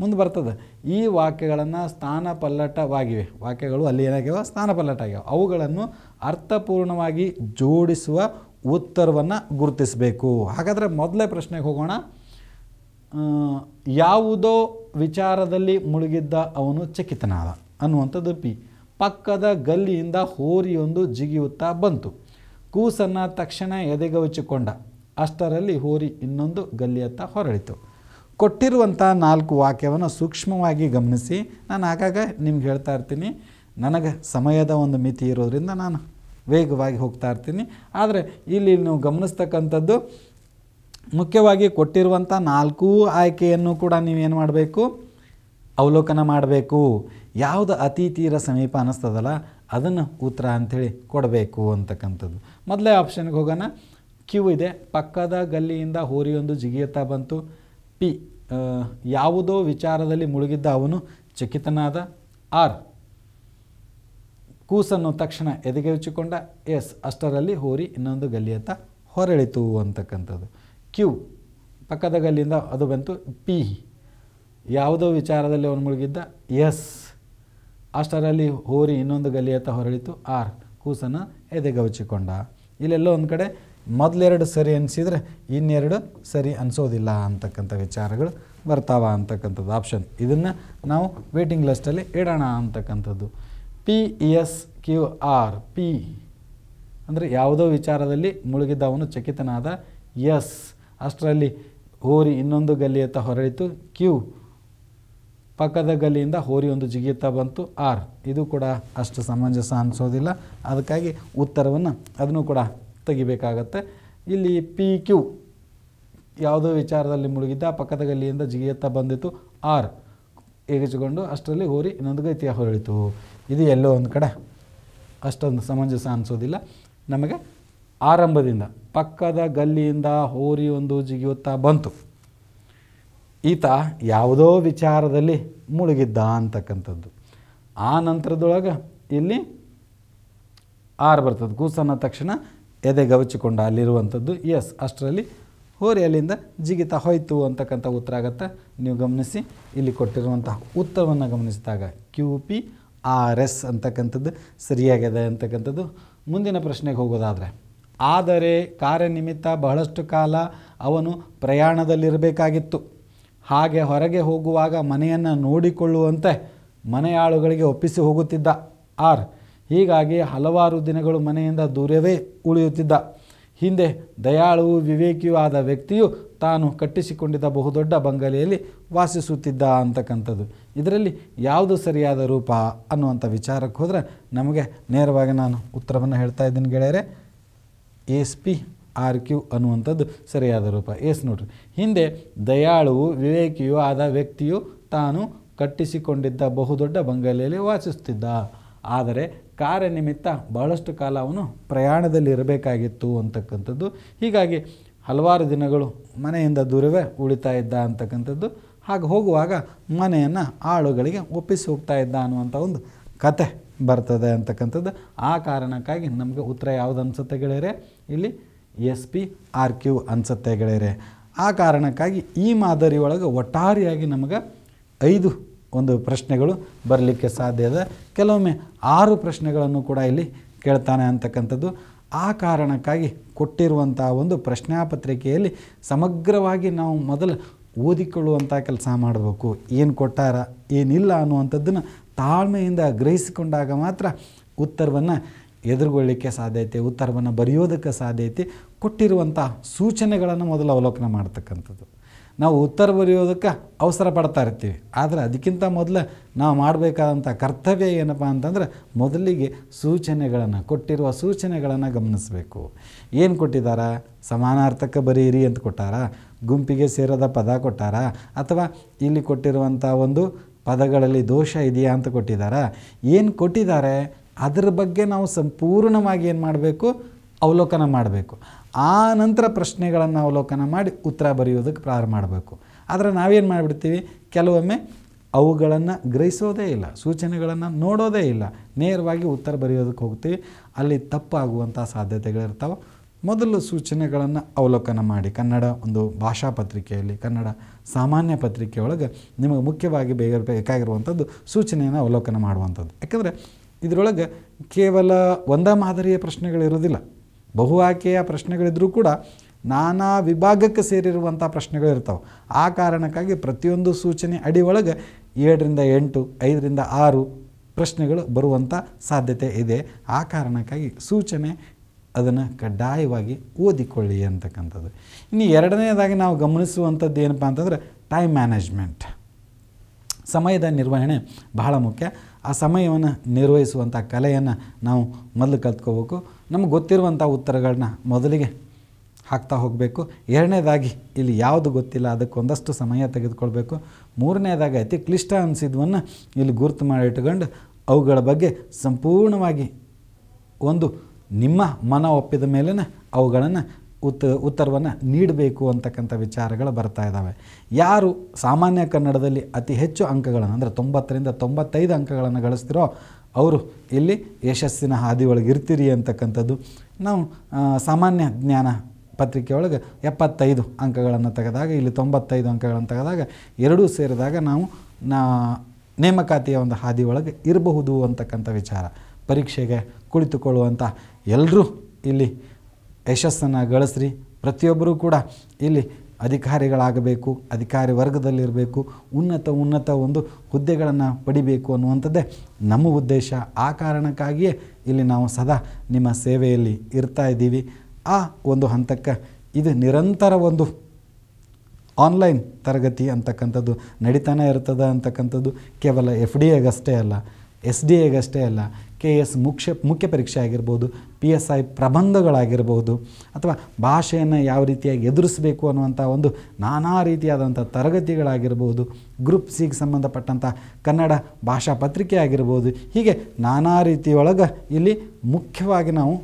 ಮುಂದೆ ಬರ್ತದೆ ಈ ವಾಕ್ಯಗಳನ್ನು ಸ್ಥಾನಪಲ್ಲಟವಾಗಿವೆ ವಾಕ್ಯಗಳು ಅಲ್ಲಿ ಏನಾಗ್ಯಾವ ಸ್ಥಾನಪಲ್ಲಟ ಆಗ್ಯಾವ ಅವುಗಳನ್ನು ಅರ್ಥಪೂರ್ಣವಾಗಿ ಜೋಡಿಸುವ ಉತ್ತರವನ್ನು ಗುರುತಿಸಬೇಕು ಹಾಗಾದರೆ ಮೊದಲೇ ಪ್ರಶ್ನೆಗೆ ಹೋಗೋಣ ಯಾವುದೋ ವಿಚಾರದಲ್ಲಿ ಮುಳುಗಿದ್ದ ಅವನು ಚಕಿತನಾದ ಅನ್ನುವಂಥದ್ದು ಪಿ ಪಕ್ಕದ ಗಲ್ಲಿಯಿಂದ ಹೋರಿಯೊಂದು ಜಿಗಿಯುತ್ತಾ ಬಂತು ಕೂಸನ್ನು ತಕ್ಷಣ ಎದೆಗವಚಿಕೊಂಡ ಅಷ್ಟರಲ್ಲಿ ಹೋರಿ ಇನ್ನೊಂದು ಗಲ್ಲಿಯತ್ತ ಹೊರಳಿತು ಕೊಟ್ಟಿರುವಂಥ ನಾಲ್ಕು ವಾಕ್ಯವನ್ನು ಸೂಕ್ಷ್ಮವಾಗಿ ಗಮನಿಸಿ ನಾನು ಆಗಾಗ ನಿಮ್ಗೆ ಹೇಳ್ತಾ ಇರ್ತೀನಿ ನನಗೆ ಸಮಯದ ಒಂದು ಮಿತಿ ಇರೋದರಿಂದ ನಾನು ವೇಗವಾಗಿ ಹೋಗ್ತಾ ಇರ್ತೀನಿ ಆದರೆ ಇಲ್ಲಿ ನೀವು ಗಮನಿಸ್ತಕ್ಕಂಥದ್ದು ಮುಖ್ಯವಾಗಿ ಕೊಟ್ಟಿರುವಂಥ ನಾಲ್ಕೂ ಆಯ್ಕೆಯನ್ನು ಕೂಡ ನೀವೇನು ಮಾಡಬೇಕು ಅವಲೋಕನ ಮಾಡಬೇಕು ಯಾವುದು ಅತಿ ತೀರ ಸಮೀಪ ಅನ್ನಿಸ್ತದಲ್ಲ ಅದನ್ನು ಉತ್ತರ ಅಂಥೇಳಿ ಕೊಡಬೇಕು ಅಂತಕ್ಕಂಥದ್ದು ಮೊದಲೇ ಆಪ್ಷನ್ಗೆ ಹೋಗೋಣ ಕ್ಯೂ ಇದೆ ಪಕ್ಕದ ಗಲ್ಲಿಯಿಂದ ಹೋರಿಯೊಂದು ಜಿಗಿಯುತ್ತಾ ಬಂತು ಪಿ ಯಾವುದೋ ವಿಚಾರದಲ್ಲಿ ಮುಳುಗಿದ್ದ ಅವನು ಚಕಿತನಾದ ಆರ್ ಕೂಸನ್ನು ತಕ್ಷಣ ಎದೆಗೆ ಎಸ್ ಅಷ್ಟರಲ್ಲಿ ಹೋರಿ ಇನ್ನೊಂದು ಗಲ್ಲಿಯತ್ತ ಹೊರಳಿತು ಅಂತಕ್ಕಂಥದ್ದು ಕ್ಯೂ ಪಕ್ಕದ ಗಲ್ಲಿಯಿಂದ ಅದು ಬಂತು ಪಿ ಯಾವುದೋ ವಿಚಾರದಲ್ಲಿ ಅವನು ಮುಳುಗಿದ್ದ ಎಸ್ ಅಷ್ಟರಲ್ಲಿ ಹೋರಿ ಇನ್ನೊಂದು ಗಲ್ಲಿಯತ್ತ ಹೊರಳಿತು ಆರ್ ಕೂಸನ್ನು ಎದೆಗವಚಿಕೊಂಡ ಇಲ್ಲೆಲ್ಲೋ ಒಂದು ಕಡೆ ಮೊದಲೆರಡು ಸರಿ ಅನಿಸಿದರೆ ಇನ್ನೆರಡು ಸರಿ ಅನಿಸೋದಿಲ್ಲ ಅಂತಕ್ಕಂಥ ವಿಚಾರಗಳು ಬರ್ತಾವ ಅಂತಕ್ಕಂಥದ್ದು ಆಪ್ಷನ್ ಇದನ್ನು ನಾವು ವೇಟಿಂಗ್ ಲಿಸ್ಟಲ್ಲಿ ಇಡೋಣ ಅಂತಕ್ಕಂಥದ್ದು P S e Q R P ಅಂದರೆ ಯಾವುದೋ ವಿಚಾರದಲ್ಲಿ ಮುಳುಗಿದ್ದವನು ಚಕಿತನಾದ ಎಸ್ ಅಷ್ಟರಲ್ಲಿ ಹೋರಿ ಇನ್ನೊಂದು ಗಲ್ಲಿಯತ್ತ ಹೊರಳಿತು ಕ್ಯೂ ಪಕ್ಕದ ಗಲ್ಲಿಯಿಂದ ಹೋರಿ ಒಂದು ಜಿಗಿಯುತ್ತಾ ಬಂತು ಆರ್ ಇದು ಕೂಡ ಅಷ್ಟು ಸಮಂಜಸ ಅನಿಸೋದಿಲ್ಲ ಅದಕ್ಕಾಗಿ ಉತ್ತರವನ್ನು ಅದನ್ನು ಕೂಡ ತೆಗಿಬೇಕಾಗತ್ತೆ ಇಲ್ಲಿ ಪಿ ಕ್ಯೂ ಯಾವುದೋ ವಿಚಾರದಲ್ಲಿ ಮುಳುಗಿದ್ದ ಪಕ್ಕದ ಗಲ್ಲಿಯಿಂದ ಜಿಗಿಯುತ್ತಾ ಬಂದಿತ್ತು ಆರ್ ಈಗಿಸಿಕೊಂಡು ಅಷ್ಟರಲ್ಲಿ ಹೋರಿ ಇನ್ನೊಂದು ಗೈತಿಯ ಹೊರಳಿತು ಇದು ಎಲ್ಲೋ ಒಂದು ಕಡೆ ಅಷ್ಟೊಂದು ಸಮಂಜಸ ಅನಿಸೋದಿಲ್ಲ ನಮಗೆ ಆರಂಭದಿಂದ ಪಕ್ಕದ ಗಲ್ಲಿಯಿಂದ ಹೋರಿ ಒಂದು ಜಿಗಿಯುತ್ತಾ ಬಂತು ಈತ ಯಾವುದೋ ವಿಚಾರದಲ್ಲಿ ಮುಳುಗಿದ್ದ ಅಂತಕ್ಕಂಥದ್ದು ಆ ನಂತರದೊಳಗೆ ಇಲ್ಲಿ ಆರು ಬರ್ತದೆ ಕೂಸನ್ನ ತಕ್ಷಣ ಎದೆ ಗವಚಿಕೊಂಡ ಅಲ್ಲಿರುವಂಥದ್ದು ಎಸ್ ಅಷ್ಟರಲ್ಲಿ ಹೋರಿ ಅಲ್ಲಿಂದ ಜಿಗಿತ ಹೋಯಿತು ಅಂತಕ್ಕಂಥ ಉತ್ತರ ಆಗತ್ತೆ ನೀವು ಗಮನಿಸಿ ಇಲ್ಲಿ ಕೊಟ್ಟಿರುವಂತಹ ಉತ್ತರವನ್ನು ಗಮನಿಸಿದಾಗ ಕ್ಯೂ ಪಿ ಆರ್ ಎಸ್ ಅಂತಕ್ಕಂಥದ್ದು ಸರಿಯಾಗಿದೆ ಅಂತಕ್ಕಂಥದ್ದು ಮುಂದಿನ ಪ್ರಶ್ನೆಗೆ ಹೋಗೋದಾದರೆ ಆದರೆ ಕಾರ್ಯನಿಮಿತ್ತ ಬಹಳಷ್ಟು ಕಾಲ ಅವನು ಪ್ರಯಾಣದಲ್ಲಿರಬೇಕಾಗಿತ್ತು ಹಾಗೆ ಹೊರಗೆ ಹೋಗುವಾಗ ಮನೆಯನ್ನು ನೋಡಿಕೊಳ್ಳುವಂತೆ ಮನೆಯಾಳುಗಳಿಗೆ ಒಪ್ಪಿಸಿ ಹೋಗುತ್ತಿದ್ದ ಆರ್ ಹೀಗಾಗಿ ಹಲವಾರು ದಿನಗಳು ಮನೆಯಿಂದ ದೂರವೇ ಉಳಿಯುತ್ತಿದ್ದ ಹಿಂದೆ ದಯಾಳುವು ವಿವೇಕಿಯೂ ಆದ ವ್ಯಕ್ತಿಯು ತಾನು ಕಟ್ಟಿಸಿಕೊಂಡಿದ್ದ ಬಹುದೊಡ್ಡ ಬಂಗಲೆಯಲ್ಲಿ ವಾಸಿಸುತ್ತಿದ್ದ ಅಂತಕ್ಕಂಥದ್ದು ಇದರಲ್ಲಿ ಯಾವುದು ಸರಿಯಾದ ರೂಪ ಅನ್ನುವಂಥ ವಿಚಾರಕ್ಕೆ ಹೋದರೆ ನಮಗೆ ನೇರವಾಗಿ ನಾನು ಉತ್ತರವನ್ನು ಹೇಳ್ತಾ ಇದ್ದೀನಿ ಗೆಳೆಯರೆ ಎಸ್ ಪಿ ಆರ್ ಕ್ಯೂ ಅನ್ನುವಂಥದ್ದು ಸರಿಯಾದ ರೂಪ ಎಸ್ ನೋಡ್ರಿ ಹಿಂದೆ ದಯಾಳುವು ವಿವೇಕಿಯೂ ಆದ ವ್ಯಕ್ತಿಯು ತಾನು ಕಟ್ಟಿಸಿಕೊಂಡಿದ್ದ ಬಹುದೊಡ್ಡ ಬಂಗಲೆಯಲ್ಲಿ ವಾಸಿಸುತ್ತಿದ್ದ ಆದರೆ ಕಾರ್ಯ ನಿಮಿತ್ತ ಬಹಳಷ್ಟು ಕಾಲ ಅವನು ಪ್ರಯಾಣದಲ್ಲಿ ಇರಬೇಕಾಗಿತ್ತು ಅಂತಕ್ಕಂಥದ್ದು ಹೀಗಾಗಿ ಹಲವಾರು ದಿನಗಳು ಮನೆಯಿಂದ ದೂರವೇ ಉಳಿತಾ ಇದ್ದ ಅಂತಕ್ಕಂಥದ್ದು ಹಾಗೆ ಹೋಗುವಾಗ ಮನೆಯನ್ನು ಆಳುಗಳಿಗೆ ಒಪ್ಪಿಸಿ ಹೋಗ್ತಾ ಇದ್ದ ಅನ್ನುವಂಥ ಒಂದು ಕತೆ ಬರ್ತದೆ ಅಂತಕ್ಕಂಥದ್ದು ಆ ಕಾರಣಕ್ಕಾಗಿ ನಮಗೆ ಉತ್ತರ ಯಾವುದು ಅನಿಸುತ್ತೆ ಗೆಳೆಯರೆ ಇಲ್ಲಿ ಎಸ್ ಪಿ ಆರ್ ಕ್ಯೂ ಅನಿಸುತ್ತೆ ಗೆಳೆಯರೆ ಆ ಕಾರಣಕ್ಕಾಗಿ ಈ ಮಾದರಿ ಒಳಗೆ ಒಟ್ಟಾರೆಯಾಗಿ ನಮಗೆ ಐದು ಒಂದು ಪ್ರಶ್ನೆಗಳು ಬರಲಿಕ್ಕೆ ಸಾಧ್ಯ ಇದೆ ಕೆಲವೊಮ್ಮೆ ಆರು ಪ್ರಶ್ನೆಗಳನ್ನು ಕೂಡ ಇಲ್ಲಿ ಕೇಳ್ತಾನೆ ಅಂತಕ್ಕಂಥದ್ದು ಆ ಕಾರಣಕ್ಕಾಗಿ ಕೊಟ್ಟಿರುವಂಥ ಒಂದು ಪ್ರಶ್ನಾಪತ್ರಿಕೆಯಲ್ಲಿ ಸಮಗ್ರವಾಗಿ ನಾವು ಮೊದಲು ಓದಿಕೊಳ್ಳುವಂಥ ಕೆಲಸ ಮಾಡಬೇಕು ಏನು ಕೊಟ್ಟಾರ ಏನಿಲ್ಲ ಅನ್ನುವಂಥದ್ದನ್ನು ತಾಳ್ಮೆಯಿಂದ ಗ್ರಹಿಸಿಕೊಂಡಾಗ ಮಾತ್ರ ಉತ್ತರವನ್ನು ಎದುರುಗೊಳ್ಳಿಕ್ಕೆ ಸಾಧ್ಯ ಐತೆ ಉತ್ತರವನ್ನು ಬರೆಯೋದಕ್ಕೆ ಸಾಧ್ಯ ಐತೆ ಕೊಟ್ಟಿರುವಂಥ ಸೂಚನೆಗಳನ್ನು ಮೊದಲು ಅವಲೋಕನ ಮಾಡ್ತಕ್ಕಂಥದ್ದು ನಾವು ಉತ್ತರ ಬರೆಯೋದಕ್ಕೆ ಅವಸರ ಪಡ್ತಾ ಇರ್ತೀವಿ ಆದರೆ ಅದಕ್ಕಿಂತ ಮೊದಲು ನಾವು ಮಾಡಬೇಕಾದಂಥ ಕರ್ತವ್ಯ ಏನಪ್ಪ ಅಂತಂದರೆ ಮೊದಲಿಗೆ ಸೂಚನೆಗಳನ್ನು ಕೊಟ್ಟಿರುವ ಸೂಚನೆಗಳನ್ನು ಗಮನಿಸಬೇಕು ಏನು ಕೊಟ್ಟಿದ್ದಾರೆ ಸಮಾನಾರ್ಥಕ್ಕೆ ಬರೀರಿ ಅಂತ ಕೊಟ್ಟಾರ ಗುಂಪಿಗೆ ಸೇರದ ಪದ ಕೊಟ್ಟಾರ ಅಥವಾ ಇಲ್ಲಿ ಕೊಟ್ಟಿರುವಂಥ ಒಂದು ಪದಗಳಲ್ಲಿ ದೋಷ ಇದೆಯಾ ಅಂತ ಕೊಟ್ಟಿದ್ದಾರೆ ಏನು ಕೊಟ್ಟಿದ್ದಾರೆ ಅದರ ಬಗ್ಗೆ ನಾವು ಸಂಪೂರ್ಣವಾಗಿ ಏನು ಮಾಡಬೇಕು ಅವಲೋಕನ ಮಾಡಬೇಕು ಆ ನಂತರ ಪ್ರಶ್ನೆಗಳನ್ನು ಅವಲೋಕನ ಮಾಡಿ ಉತ್ತರ ಬರೆಯೋದಕ್ಕೆ ಪ್ರಾರಂಭ ಮಾಡಬೇಕು ಆದರೆ ನಾವೇನು ಮಾಡಿಬಿಡ್ತೀವಿ ಕೆಲವೊಮ್ಮೆ ಅವುಗಳನ್ನು ಗ್ರಹಿಸೋದೇ ಇಲ್ಲ ಸೂಚನೆಗಳನ್ನು ನೋಡೋದೇ ಇಲ್ಲ ನೇರವಾಗಿ ಉತ್ತರ ಬರೆಯೋದಕ್ಕೆ ಹೋಗ್ತೀವಿ ಅಲ್ಲಿ ತಪ್ಪಾಗುವಂಥ ಸಾಧ್ಯತೆಗಳಿರ್ತಾವೆ ಮೊದಲು ಸೂಚನೆಗಳನ್ನು ಅವಲೋಕನ ಮಾಡಿ ಕನ್ನಡ ಒಂದು ಭಾಷಾ ಪತ್ರಿಕೆಯಲ್ಲಿ ಕನ್ನಡ ಸಾಮಾನ್ಯ ಪತ್ರಿಕೆಯೊಳಗೆ ನಿಮಗೆ ಮುಖ್ಯವಾಗಿ ಬೇಗ ಬೇಕಾಗಿರುವಂಥದ್ದು ಸೂಚನೆಯನ್ನು ಅವಲೋಕನ ಮಾಡುವಂಥದ್ದು ಯಾಕಂದರೆ ಇದರೊಳಗೆ ಕೇವಲ ಒಂದ ಮಾದರಿಯ ಪ್ರಶ್ನೆಗಳಿರೋದಿಲ್ಲ ಬಹು ಆಯ್ಕೆಯ ಪ್ರಶ್ನೆಗಳಿದ್ದರೂ ಕೂಡ ನಾನಾ ವಿಭಾಗಕ್ಕೆ ಸೇರಿರುವಂಥ ಪ್ರಶ್ನೆಗಳಿರ್ತಾವೆ ಆ ಕಾರಣಕ್ಕಾಗಿ ಪ್ರತಿಯೊಂದು ಸೂಚನೆ ಅಡಿ ಒಳಗೆ ಏಳರಿಂದ ಎಂಟು ಐದರಿಂದ ಆರು ಪ್ರಶ್ನೆಗಳು ಬರುವಂಥ ಸಾಧ್ಯತೆ ಇದೆ ಆ ಕಾರಣಕ್ಕಾಗಿ ಸೂಚನೆ ಅದನ್ನು ಕಡ್ಡಾಯವಾಗಿ ಓದಿಕೊಳ್ಳಿ ಅಂತಕ್ಕಂಥದ್ದು ಇನ್ನು ಎರಡನೇದಾಗಿ ನಾವು ಗಮನಿಸುವಂಥದ್ದು ಏನಪ್ಪ ಅಂತಂದರೆ ಟೈಮ್ ಮ್ಯಾನೇಜ್ಮೆಂಟ್ ಸಮಯದ ನಿರ್ವಹಣೆ ಬಹಳ ಮುಖ್ಯ ಆ ಸಮಯವನ್ನು ನಿರ್ವಹಿಸುವಂಥ ಕಲೆಯನ್ನು ನಾವು ಮೊದಲು ಕಲ್ತ್ಕೋಬೇಕು ನಮ್ಗೆ ಗೊತ್ತಿರುವಂಥ ಉತ್ತರಗಳನ್ನ ಮೊದಲಿಗೆ ಹಾಕ್ತಾ ಹೋಗಬೇಕು ಎರಡನೇದಾಗಿ ಇಲ್ಲಿ ಯಾವುದು ಗೊತ್ತಿಲ್ಲ ಅದಕ್ಕೆ ಒಂದಷ್ಟು ಸಮಯ ತೆಗೆದುಕೊಳ್ಬೇಕು ಮೂರನೇದಾಗಿ ಅತಿ ಕ್ಲಿಷ್ಟ ಅನಿಸಿದ್ವನ್ನು ಇಲ್ಲಿ ಗುರುತು ಮಾಡಿಟ್ಕೊಂಡು ಅವುಗಳ ಬಗ್ಗೆ ಸಂಪೂರ್ಣವಾಗಿ ಒಂದು ನಿಮ್ಮ ಮನ ಒಪ್ಪಿದ ಮೇಲೇ ಅವುಗಳನ್ನು ಉತ್ತ ಉತ್ತರವನ್ನು ನೀಡಬೇಕು ಅಂತಕ್ಕಂಥ ವಿಚಾರಗಳು ಬರ್ತಾ ಇದ್ದಾವೆ ಯಾರು ಸಾಮಾನ್ಯ ಕನ್ನಡದಲ್ಲಿ ಅತಿ ಹೆಚ್ಚು ಅಂಕಗಳನ್ನು ಅಂದರೆ ತೊಂಬತ್ತರಿಂದ ತೊಂಬತ್ತೈದು ಅಂಕಗಳನ್ನು ಗಳಿಸ್ತಿರೋ ಅವರು ಇಲ್ಲಿ ಯಶಸ್ಸಿನ ಹಾದಿ ಒಳಗೆ ಇರ್ತೀರಿ ಅಂತಕ್ಕಂಥದ್ದು ನಾವು ಸಾಮಾನ್ಯ ಜ್ಞಾನ ಪತ್ರಿಕೆಯೊಳಗೆ ಎಪ್ಪತ್ತೈದು ಅಂಕಗಳನ್ನು ತೆಗೆದಾಗ ಇಲ್ಲಿ ತೊಂಬತ್ತೈದು ಅಂಕಗಳನ್ನು ತೆಗೆದಾಗ ಎರಡೂ ಸೇರಿದಾಗ ನಾವು ನಾ ನೇಮಕಾತಿಯ ಒಂದು ಹಾದಿಯೊಳಗೆ ಇರಬಹುದು ಅಂತಕ್ಕಂಥ ವಿಚಾರ ಪರೀಕ್ಷೆಗೆ ಕುಳಿತುಕೊಳ್ಳುವಂಥ ಎಲ್ಲರೂ ಇಲ್ಲಿ ಯಶಸ್ಸನ್ನು ಗಳಿಸ್ರಿ ಪ್ರತಿಯೊಬ್ಬರೂ ಕೂಡ ಇಲ್ಲಿ ಅಧಿಕಾರಿಗಳಾಗಬೇಕು ಅಧಿಕಾರಿ ವರ್ಗದಲ್ಲಿರಬೇಕು ಉನ್ನತ ಉನ್ನತ ಒಂದು ಹುದ್ದೆಗಳನ್ನು ಪಡಿಬೇಕು ಅನ್ನುವಂಥದ್ದೇ ನಮ್ಮ ಉದ್ದೇಶ ಆ ಕಾರಣಕ್ಕಾಗಿಯೇ ಇಲ್ಲಿ ನಾವು ಸದಾ ನಿಮ್ಮ ಸೇವೆಯಲ್ಲಿ ಇರ್ತಾ ಇದ್ದೀವಿ ಆ ಒಂದು ಹಂತಕ್ಕೆ ಇದು ನಿರಂತರ ಒಂದು ಆನ್ಲೈನ್ ತರಗತಿ ಅಂತಕ್ಕಂಥದ್ದು ನಡೀತಾನೆ ಇರ್ತದೆ ಅಂತಕ್ಕಂಥದ್ದು ಕೇವಲ ಎಫ್ ಡಿ ಎಗಷ್ಟೇ ಅಲ್ಲ ಎಸ್ ಡಿ ಎಗಷ್ಟೇ ಅಲ್ಲ ಕೆ ಎಸ್ ಮುಖ್ಯ ಮುಖ್ಯ ಪರೀಕ್ಷೆ ಆಗಿರ್ಬೋದು ಪಿ ಎಸ್ ಐ ಪ್ರಬಂಧಗಳಾಗಿರ್ಬೋದು ಅಥವಾ ಭಾಷೆಯನ್ನು ಯಾವ ರೀತಿಯಾಗಿ ಎದುರಿಸಬೇಕು ಅನ್ನುವಂಥ ಒಂದು ನಾನಾ ರೀತಿಯಾದಂಥ ತರಗತಿಗಳಾಗಿರ್ಬೋದು ಗ್ರೂಪ್ ಸಿಗೆ ಸಂಬಂಧಪಟ್ಟಂಥ ಕನ್ನಡ ಭಾಷಾ ಪತ್ರಿಕೆ ಆಗಿರ್ಬೋದು ಹೀಗೆ ನಾನಾ ರೀತಿಯೊಳಗೆ ಇಲ್ಲಿ ಮುಖ್ಯವಾಗಿ ನಾವು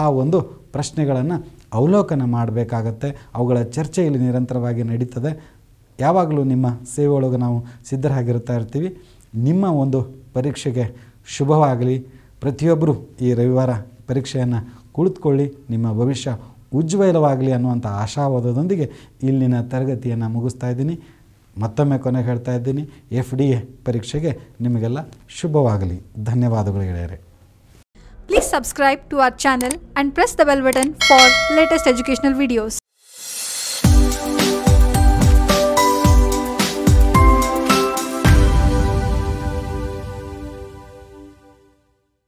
ಆ ಒಂದು ಪ್ರಶ್ನೆಗಳನ್ನು ಅವಲೋಕನ ಮಾಡಬೇಕಾಗತ್ತೆ ಅವುಗಳ ಚರ್ಚೆ ಇಲ್ಲಿ ನಿರಂತರವಾಗಿ ನಡೀತದೆ ಯಾವಾಗಲೂ ನಿಮ್ಮ ಸೇವೆಯೊಳಗೆ ನಾವು ಸಿದ್ಧರಾಗಿರ್ತಾ ಇರ್ತೀವಿ ನಿಮ್ಮ ಒಂದು ಪರೀಕ್ಷೆಗೆ ಶುಭವಾಗಲಿ ಪ್ರತಿಯೊಬ್ಬರು ಈ ರವಿವಾರ ಪರೀಕ್ಷೆಯನ್ನು ಕುಳಿತುಕೊಳ್ಳಿ ನಿಮ್ಮ ಭವಿಷ್ಯ ಉಜ್ವಲವಾಗಲಿ ಅನ್ನುವಂಥ ಆಶಾವಾದದೊಂದಿಗೆ ಇಲ್ಲಿನ ತರಗತಿಯನ್ನು ಮುಗಿಸ್ತಾ ಇದ್ದೀನಿ ಮತ್ತೊಮ್ಮೆ ಕೊನೆಗೆ ಹೇಳ್ತಾ ಇದ್ದೀನಿ ಎಫ್ ಡಿ ಎ ಪರೀಕ್ಷೆಗೆ ನಿಮಗೆಲ್ಲ ಶುಭವಾಗಲಿ ಧನ್ಯವಾದಗಳು ಗೆಳೆಯರೆ please subscribe to our channel and press the bell button for latest educational videos.